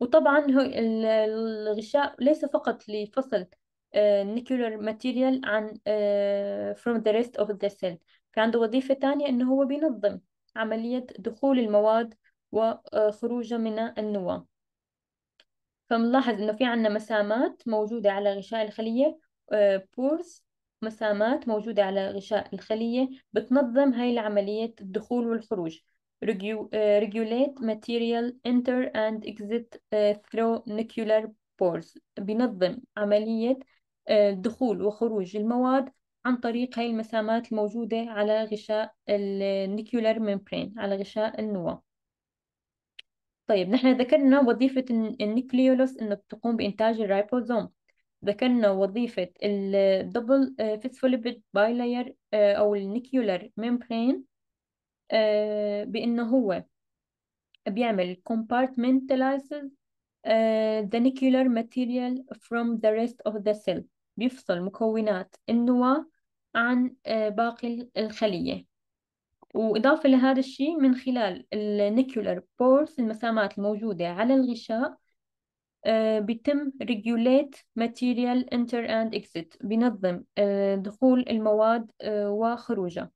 وطبعا الغشاء ليس فقط لفصل النيكولر ماتيريال عن إيه، from the rest of the cell في عنده وظيفة تانية إنه هو بينظم عملية دخول المواد وخروجها من النواة فملاحظ إنه في عنا مسامات موجودة على غشاء الخلية بورز مسامات موجودة على غشاء الخلية بتنظم هاي العملية الدخول والخروج آه، regulate material enter and exit آه، through nuclear pores بنظم عملية آه، دخول وخروج المواد عن طريق هاي المسامات الموجودة على غشاء النيكيولار ميمبرين على غشاء النواة طيب نحن ذكرنا وظيفة النيكليولوس إنه بتقوم بإنتاج الرايبوزوم ذكرنا وظيفة الـ double آه، phospholipid bilayer آه، أو nuclear membrane آه، بأنه هو بيعمل compartmentalizes the nuclear material from the rest of the cell بيفصل مكونات النواة عن باقي الخلية وإضافة لهذا الشيء من خلال nuclear بورس المسامات الموجودة على الغشاء آه، بيتم ريجوليت ماتيريال انتر اند اكزيت بينظم دخول المواد آه، وخروجها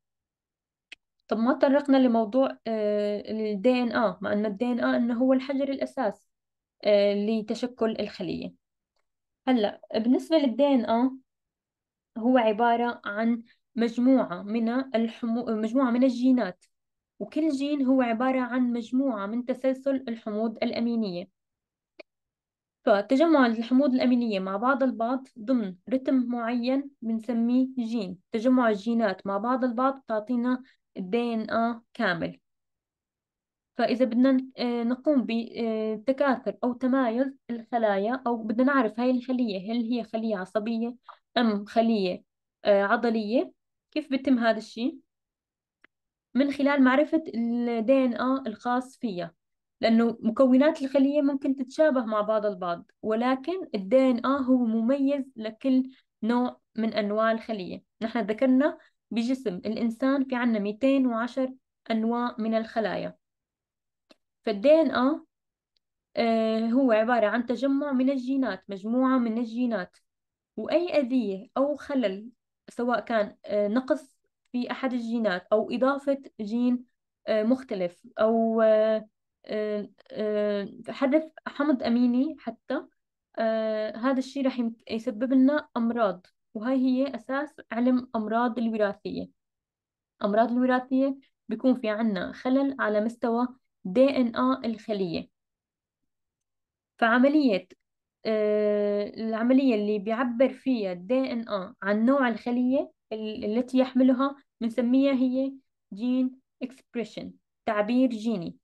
طب ما طرقنا لموضوع ال آه، DNA مع أن ال DNA أنه هو الحجر الأساس لتشكل الخلية هلا بالنسبة لل DNA هو عبارة عن مجموعة من الحمو... مجموعة من الجينات وكل جين هو عبارة عن مجموعة من تسلسل الحموض الأمينية فتجمع الحموض الأمينية مع بعض البعض ضمن رتم معين بنسميه جين تجمع الجينات مع بعض البعض بتعطينا DNA كامل فإذا بدنا آه، نقوم بتكاثر آه، أو تمايز الخلايا أو بدنا نعرف هاي الخلية هل هي خلية عصبية أم خلية آه، عضلية كيف بيتم هذا الشيء من خلال معرفة الـ DNA الخاص فيها لأنه مكونات الخلية ممكن تتشابه مع بعض البعض ولكن الدي ان آه هو مميز لكل نوع من أنواع الخلية نحن ذكرنا بجسم الإنسان في عندنا 210 أنواع من الخلايا فالدي ان آه،, آه هو عبارة عن تجمع من الجينات مجموعة من الجينات وأي أذية أو خلل سواء كان آه، نقص في أحد الجينات أو إضافة جين آه، مختلف أو آه، آه، حذف حمض أميني حتى آه، هذا الشيء رح يسبب لنا أمراض وهاي هي أساس علم أمراض الوراثية أمراض الوراثية بيكون في عنا خلل على مستوى دي ان آ إيه الخلية فعملية آه العملية اللي بيعبر فيها الدي ان آ إيه عن نوع الخلية التي يحملها بنسميها هي جين اكسبريشن تعبير جيني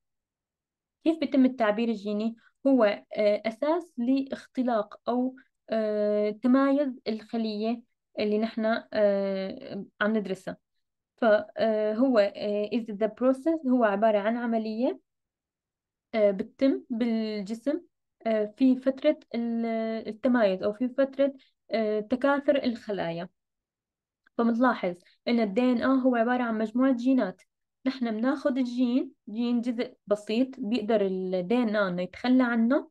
كيف بيتم التعبير الجيني هو آه، أساس لاختلاق أو آه، تمايز الخلية اللي نحن آه، عم ندرسها فهو is the process هو عبارة عن عملية بتتم بالجسم في فترة التمايز أو في فترة تكاثر الخلايا فمنلاحظ إن الـ DNA هو عبارة عن مجموعة جينات نحن بناخد الجين جين جزء بسيط بيقدر ال DNA إنه يتخلى عنه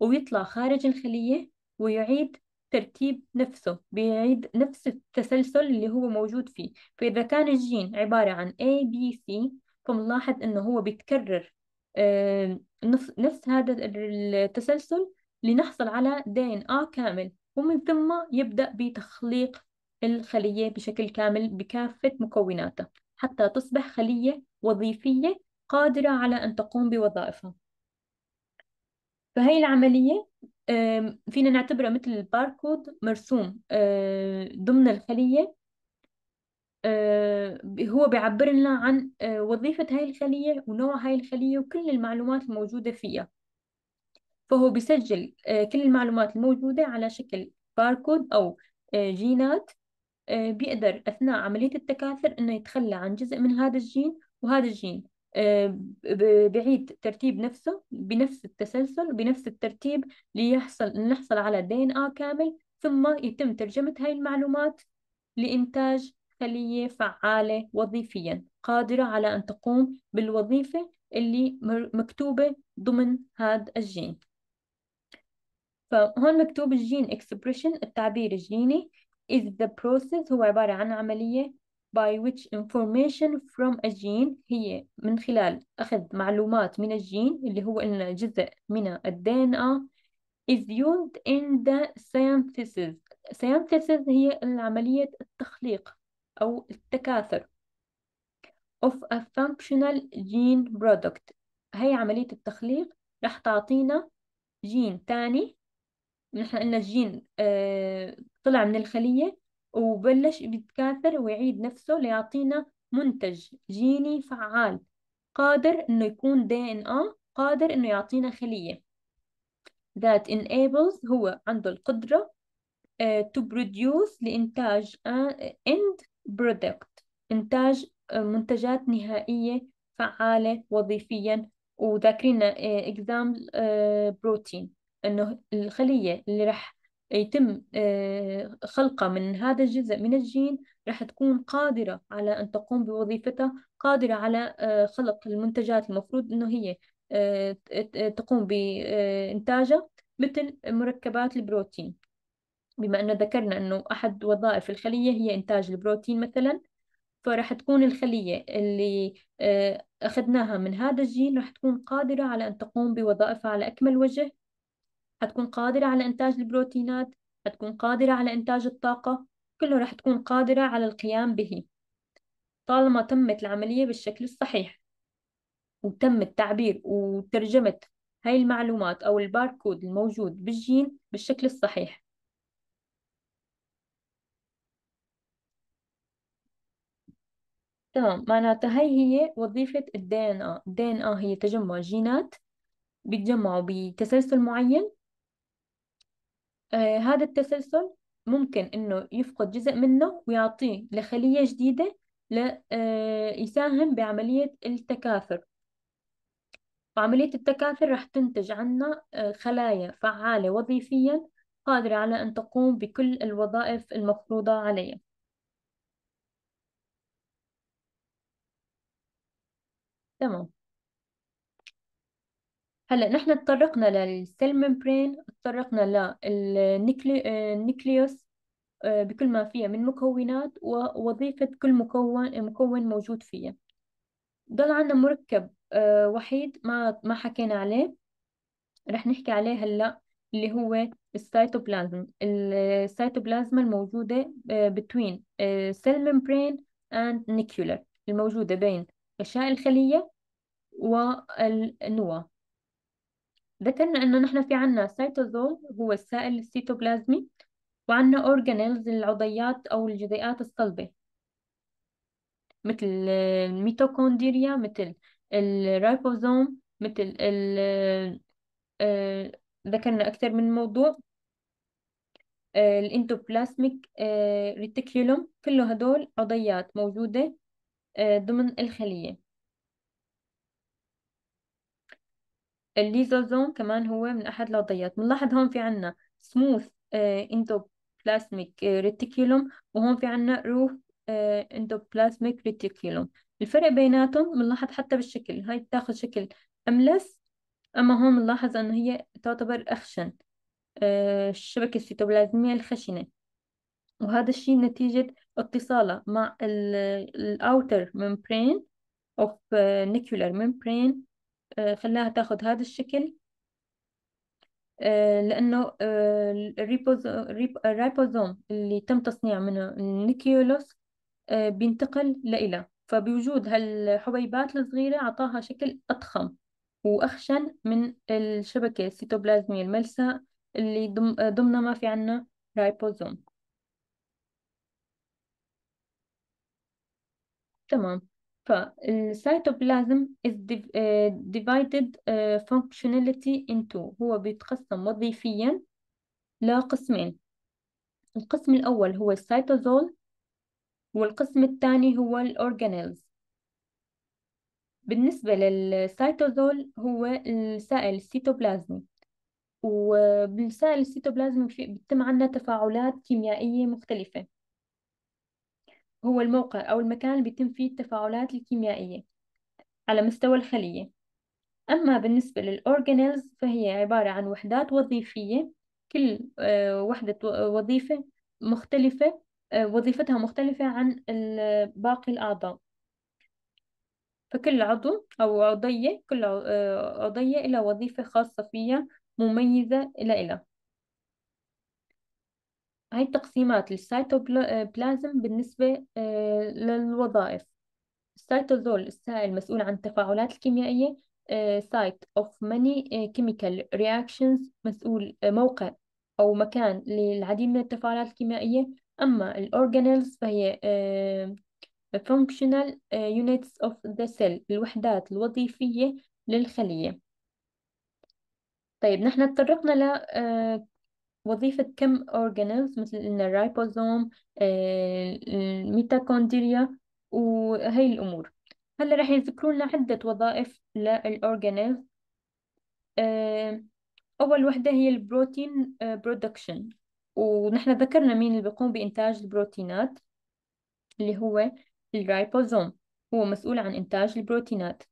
ويطلع خارج الخلية ويعيد ترتيب نفسه بيعيد نفس التسلسل اللي هو موجود فيه فإذا كان الجين عبارة عن A B C فبنلاحظ إنه هو بيتكرر آه، نفس نفس هذا التسلسل لنحصل على DNA كامل ومن ثم يبدأ بتخليق الخلية بشكل كامل بكافة مكوناتها حتى تصبح خلية وظيفية قادرة على أن تقوم بوظائفها فهي العملية فينا نعتبرها مثل الباركود مرسوم آه، ضمن الخلية آه، هو بيعبر لنا عن آه، وظيفة هاي الخلية ونوع هاي الخلية وكل المعلومات الموجودة فيها فهو بيسجل كل المعلومات الموجودة على شكل باركود أو جينات آه، بيقدر أثناء عملية التكاثر إنه يتخلى عن جزء من هذا الجين وهذا الجين آه، بعيد ترتيب نفسه بنفس التسلسل بنفس الترتيب ليحصل نحصل على دي ان ا إيه كامل ثم يتم ترجمة هاي المعلومات لإنتاج خلية فعالة وظيفيا قادرة على أن تقوم بالوظيفة اللي مكتوبة ضمن هذا الجين فهون مكتوب الجين اكسبريشن التعبير الجيني is the process هو عبارة عن عملية by which information from a gene هي من خلال أخذ معلومات من الجين اللي هو جزء من ال DNA is used in the synthesis synthesis هي عملية التخليق أو التكاثر of a functional gene product هي عملية التخليق راح تعطينا جين تاني نحن قلنا الجين آه طلع من الخلية وبلش بيتكاثر ويعيد نفسه ليعطينا منتج جيني فعال قادر إنه يكون دي إن إيه، قادر إنه يعطينا خلية that enables هو عنده القدرة uh, to produce لإنتاج آه، end product إنتاج آه، منتجات نهائية فعالة وظيفيا وذاكرين اكزامبل بروتين إنه الخلية اللي رح يتم آه، خلقه من هذا الجزء من الجين راح تكون قادرة على أن تقوم بوظيفتها قادرة على آه، خلق المنتجات المفروض أنه هي آه، تقوم بإنتاجها مثل مركبات البروتين بما أنه ذكرنا أنه أحد وظائف الخلية هي إنتاج البروتين مثلا فراح تكون الخلية اللي أخذناها من هذا الجين راح تكون قادرة على أن تقوم بوظائفها على أكمل وجه حتكون قادرة على إنتاج البروتينات حتكون قادرة على إنتاج الطاقة كله رح تكون قادرة على القيام به طالما تمت العملية بالشكل الصحيح وتم التعبير وترجمة هاي المعلومات أو الباركود الموجود بالجين بالشكل الصحيح تمام معناتها هاي هي وظيفة الـ DNA الـ DNA هي تجمع جينات بيتجمعوا بتسلسل معين آه، هذا التسلسل ممكن إنه يفقد جزء منه ويعطيه لخلية جديدة ل آه، يساهم بعملية التكاثر وعملية التكاثر رح تنتج عنا آه، خلايا فعالة وظيفيا قادرة على أن تقوم بكل الوظائف المفروضة عليها تمام هلا نحن تطرقنا للسيل ممبرين تطرقنا للنيكليوس آه، آه، بكل ما فيها من مكونات ووظيفة كل مكون مكون موجود فيها ضل عنا مركب آه، وحيد ما ما حكينا عليه رح نحكي عليه هلا اللي هو السيتوبلازم السيتوبلازم الموجودة between cell membrane and nuclear الموجودة بين غشاء الخلية والنواة ذكرنا انه نحن في عنا سيتوزول هو السائل السيتوبلازمي وعنا اورجانيلز العضيات او الجزيئات الصلبة مثل الميتوكوندريا مثل الريبوزوم مثل ال آه، آه، ذكرنا أكثر من موضوع آه، الانتوبلازميك ريتيكيولوم كله هدول عضيات موجودة ضمن الخلية الليزوزوم كمان هو من أحد الأوضيات بنلاحظ هون في عنا سموث اندوبلازميك ريتيكيولوم وهون في عنا روف اندوبلازميك ريتيكيولوم الفرق بيناتهم بنلاحظ حتى بالشكل هاي بتاخذ شكل أملس أما هون بنلاحظ أنه هي تعتبر أخشن آه، الشبكة السيتوبلازمية الخشنة وهذا الشيء نتيجة اتصالها مع الأوتر ممبرين of آه، nuclear membrane آه، خلناها تاخد هذا الشكل آه، لأنه آه، الريبوزوم اللي تم تصنيع منه النيكيولوس بينتقل لإله فبوجود هالحبيبات الصغيرة أعطاها شكل أضخم وأخشن من الشبكة السيتوبلازمية الملساء اللي ضمنها ما في عنا رايبوزوم تمام فالسيتوبلازم is آه، divided آه، functionality into هو بيتقسم وظيفيا لقسمين القسم الأول هو السيتوزول والقسم الثاني هو الأورجانيلز بالنسبة للسيتوزول هو السائل السيتوبلازمي وبالسائل السيتوبلازمي بتم عنا تفاعلات كيميائية مختلفة هو الموقع أو المكان اللي بيتم فيه التفاعلات الكيميائية على مستوى الخلية أما بالنسبة للأورجانيلز فهي عبارة عن وحدات وظيفية كل آه، وحدة وظيفة مختلفة آه، وظيفتها مختلفة عن باقي الأعضاء فكل عضو أو عضية كل آه، عضية إلى وظيفة خاصة فيها مميزة إلى إلى هاي التقسيمات للسيتوبلازم بالنسبة آه، للوظائف السيتوزول السائل مسؤول عن التفاعلات الكيميائية سايت اوف ماني كيميكال رياكشنز مسؤول آه، موقع أو مكان للعديد من التفاعلات الكيميائية أما الأورجانيلز فهي آه، functional units of the cell الوحدات الوظيفية للخلية طيب نحن تطرقنا ل وظيفة كم أورجانيلز مثل إن الرايبوزوم الميتاكوندريا آه، آه، وهي الأمور هلا رح يذكروا لنا عدة وظائف للأورجانيلز آه، أول وحدة هي البروتين برودكشن ونحن ذكرنا مين اللي بيقوم بإنتاج البروتينات اللي هو الرايبوزوم هو مسؤول عن إنتاج البروتينات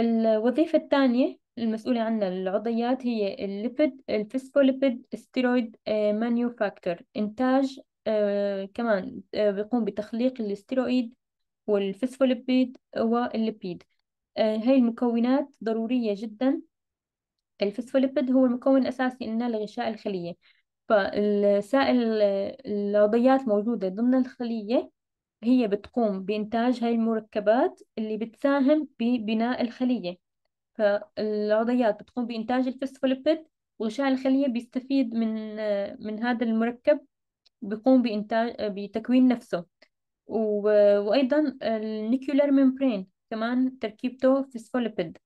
الوظيفة الثانية المسؤولة عن العضيات هي الليبيد الفسفوليبيد ستيرويد آه، مانيوفاكتور إنتاج آه، كمان آه، بيقوم بتخليق الستيرويد والفسفوليبيد والليبيد هاي المكونات ضرورية جدا الفسفوليبيد هو المكون الأساسي لنا لغشاء الخلية فالسائل العضيات موجودة ضمن الخلية هي بتقوم بإنتاج هاي المركبات اللي بتساهم ببناء الخلية فالعضيات بتقوم بإنتاج الفوسفوليبيد وغشاء الخلية بيستفيد من من هذا المركب بيقوم بإنتاج بتكوين نفسه وأيضا النيكيولار ممبرين كمان تركيبته فوسفوليبيد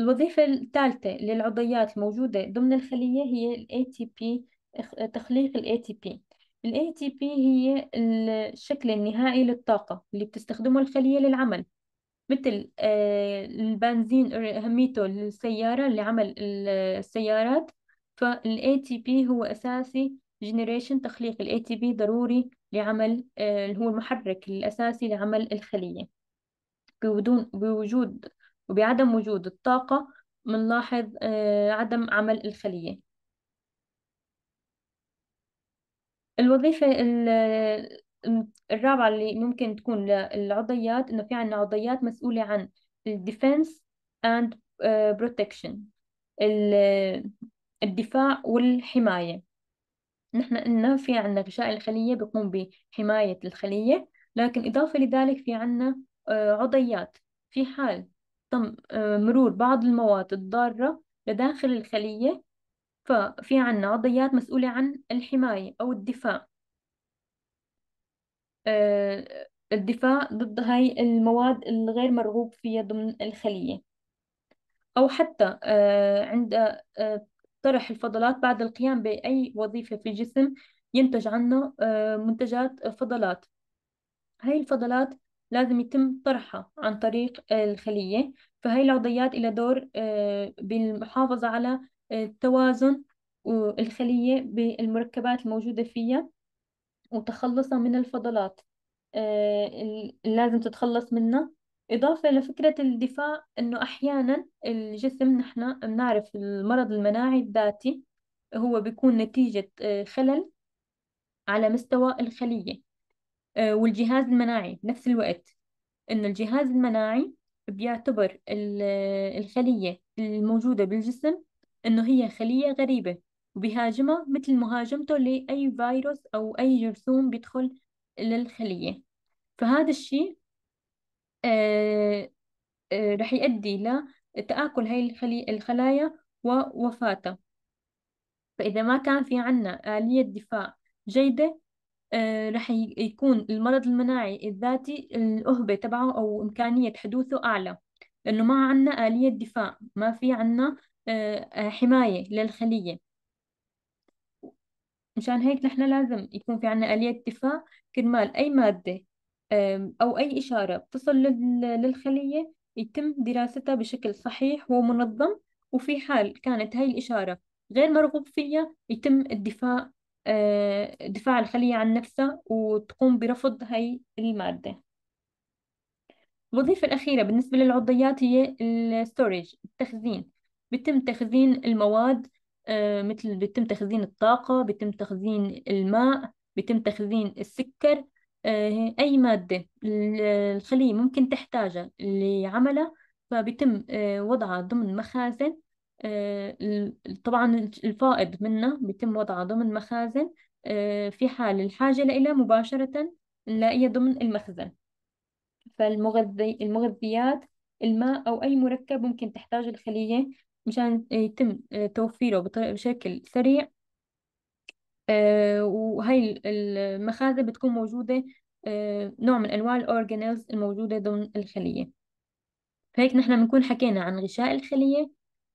الوظيفة الثالثة للعضيات الموجودة ضمن الخلية هي ال ATP تخليق ال ATP ال ATP هي الشكل النهائي للطاقة اللي بتستخدمه الخلية للعمل مثل آه، البنزين أهميته للسيارة لعمل السيارات فال ATP هو أساسي جنريشن تخليق ال ATP ضروري لعمل اللي آه، هو المحرك الأساسي لعمل الخلية بدون بوجود وبعدم وجود الطاقة بنلاحظ آه، عدم عمل الخلية الوظيفة الرابعة اللي ممكن تكون للعضيات إنه في عنا عضيات مسؤولة عن الديفنس and آه، protection الدفاع والحماية نحن قلنا في عنا غشاء الخلية بيقوم بحماية الخلية لكن إضافة لذلك في عنا آه، عضيات في حال تم آه، مرور بعض المواد الضارة لداخل الخلية ففي عنا عضيات مسؤولة عن الحماية أو الدفاع آه، الدفاع ضد هاي المواد الغير مرغوب فيها ضمن الخلية أو حتى آه، عند آه، طرح الفضلات بعد القيام بأي وظيفة في الجسم ينتج عنه منتجات فضلات هاي الفضلات لازم يتم طرحها عن طريق الخلية فهي العضيات إلى دور بالمحافظة على التوازن الخلية بالمركبات الموجودة فيها وتخلصها من الفضلات آه، اللي لازم تتخلص منها إضافة لفكرة الدفاع إنه أحيانا الجسم نحن بنعرف المرض المناعي الذاتي هو بيكون نتيجة آه، خلل على مستوى الخلية آه، والجهاز المناعي بنفس الوقت إنه الجهاز المناعي بيعتبر الخلية الموجودة بالجسم إنه هي خلية غريبة وبيهاجمها مثل مهاجمته لأي فيروس أو أي جرثوم بيدخل للخلية فهذا الشيء آه، آه، رح يؤدي لتآكل هاي الخلي الخلايا ووفاتها فإذا ما كان في عنا آلية دفاع جيدة آه، رح يكون المرض المناعي الذاتي الأهبة تبعه أو إمكانية حدوثه أعلى لأنه ما عنا آلية دفاع ما في عنا حماية للخلية مشان هيك نحن لازم يكون في عنا آلية دفاع كرمال أي مادة أو أي إشارة بتصل للخلية يتم دراستها بشكل صحيح ومنظم وفي حال كانت هاي الإشارة غير مرغوب فيها يتم الدفاع آه، دفاع الخلية عن نفسها وتقوم برفض هاي المادة الوظيفة الأخيرة بالنسبة للعضيات هي الستوريج التخزين بيتم تخزين المواد آه، مثل بيتم تخزين الطاقة بيتم تخزين الماء بيتم تخزين السكر آه، أي مادة الخلية ممكن تحتاجها لعملها فبيتم آه، وضعها ضمن مخازن طبعا الفائض منها بيتم وضعها ضمن مخازن في حال الحاجة لها مباشرة نلاقيها ضمن المخزن فالمغذي المغذيات الماء أو أي مركب ممكن تحتاج الخلية مشان آه، يتم آه، توفيره بشكل سريع آه، وهي المخازن بتكون موجودة نوع من أنواع الأورجانيلز الموجودة ضمن الخلية فهيك نحن بنكون حكينا عن غشاء الخلية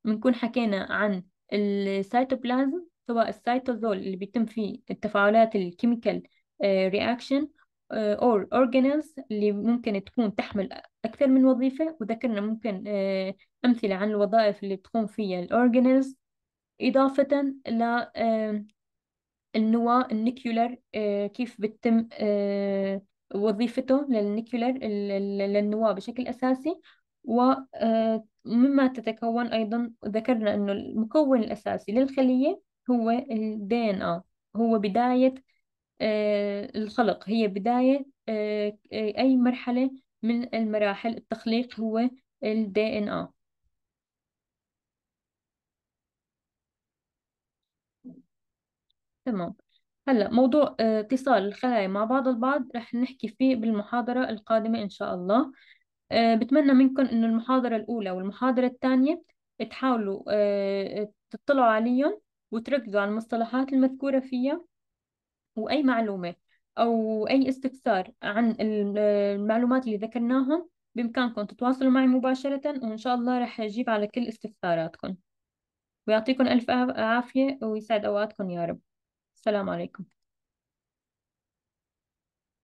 بنكون حكينا عن السيتوبلازم سواء السيتوزول اللي بيتم فيه التفاعلات الكيميكال رياكشن اور organelles اللي ممكن تكون تحمل أكثر من وظيفة وذكرنا ممكن أمثلة عن الوظائف اللي بتقوم فيها الأورجانيلز إضافة إلى النواة النيكيولر آه، كيف بتم آه، وظيفته للنيكيولر للنواة بشكل أساسي ومما آه، تتكون أيضا ذكرنا أنه المكون الأساسي للخلية هو ال DNA هو بداية الخلق هي بداية أي مرحلة من المراحل التخليق هو ال DNA تمام هلا موضوع آه، اتصال الخلايا مع بعض البعض رح نحكي فيه بالمحاضرة القادمة إن شاء الله آه، بتمنى منكم إنه المحاضرة الأولى والمحاضرة الثانية تحاولوا آه، تطلعوا عليهم وتركزوا على المصطلحات المذكورة فيها وأي معلومة أو أي استفسار عن المعلومات اللي ذكرناهم بإمكانكم تتواصلوا معي مباشرة وإن شاء الله رح أجيب على كل استفساراتكم ويعطيكم ألف عافية ويسعد أوقاتكم يا رب السلام عليكم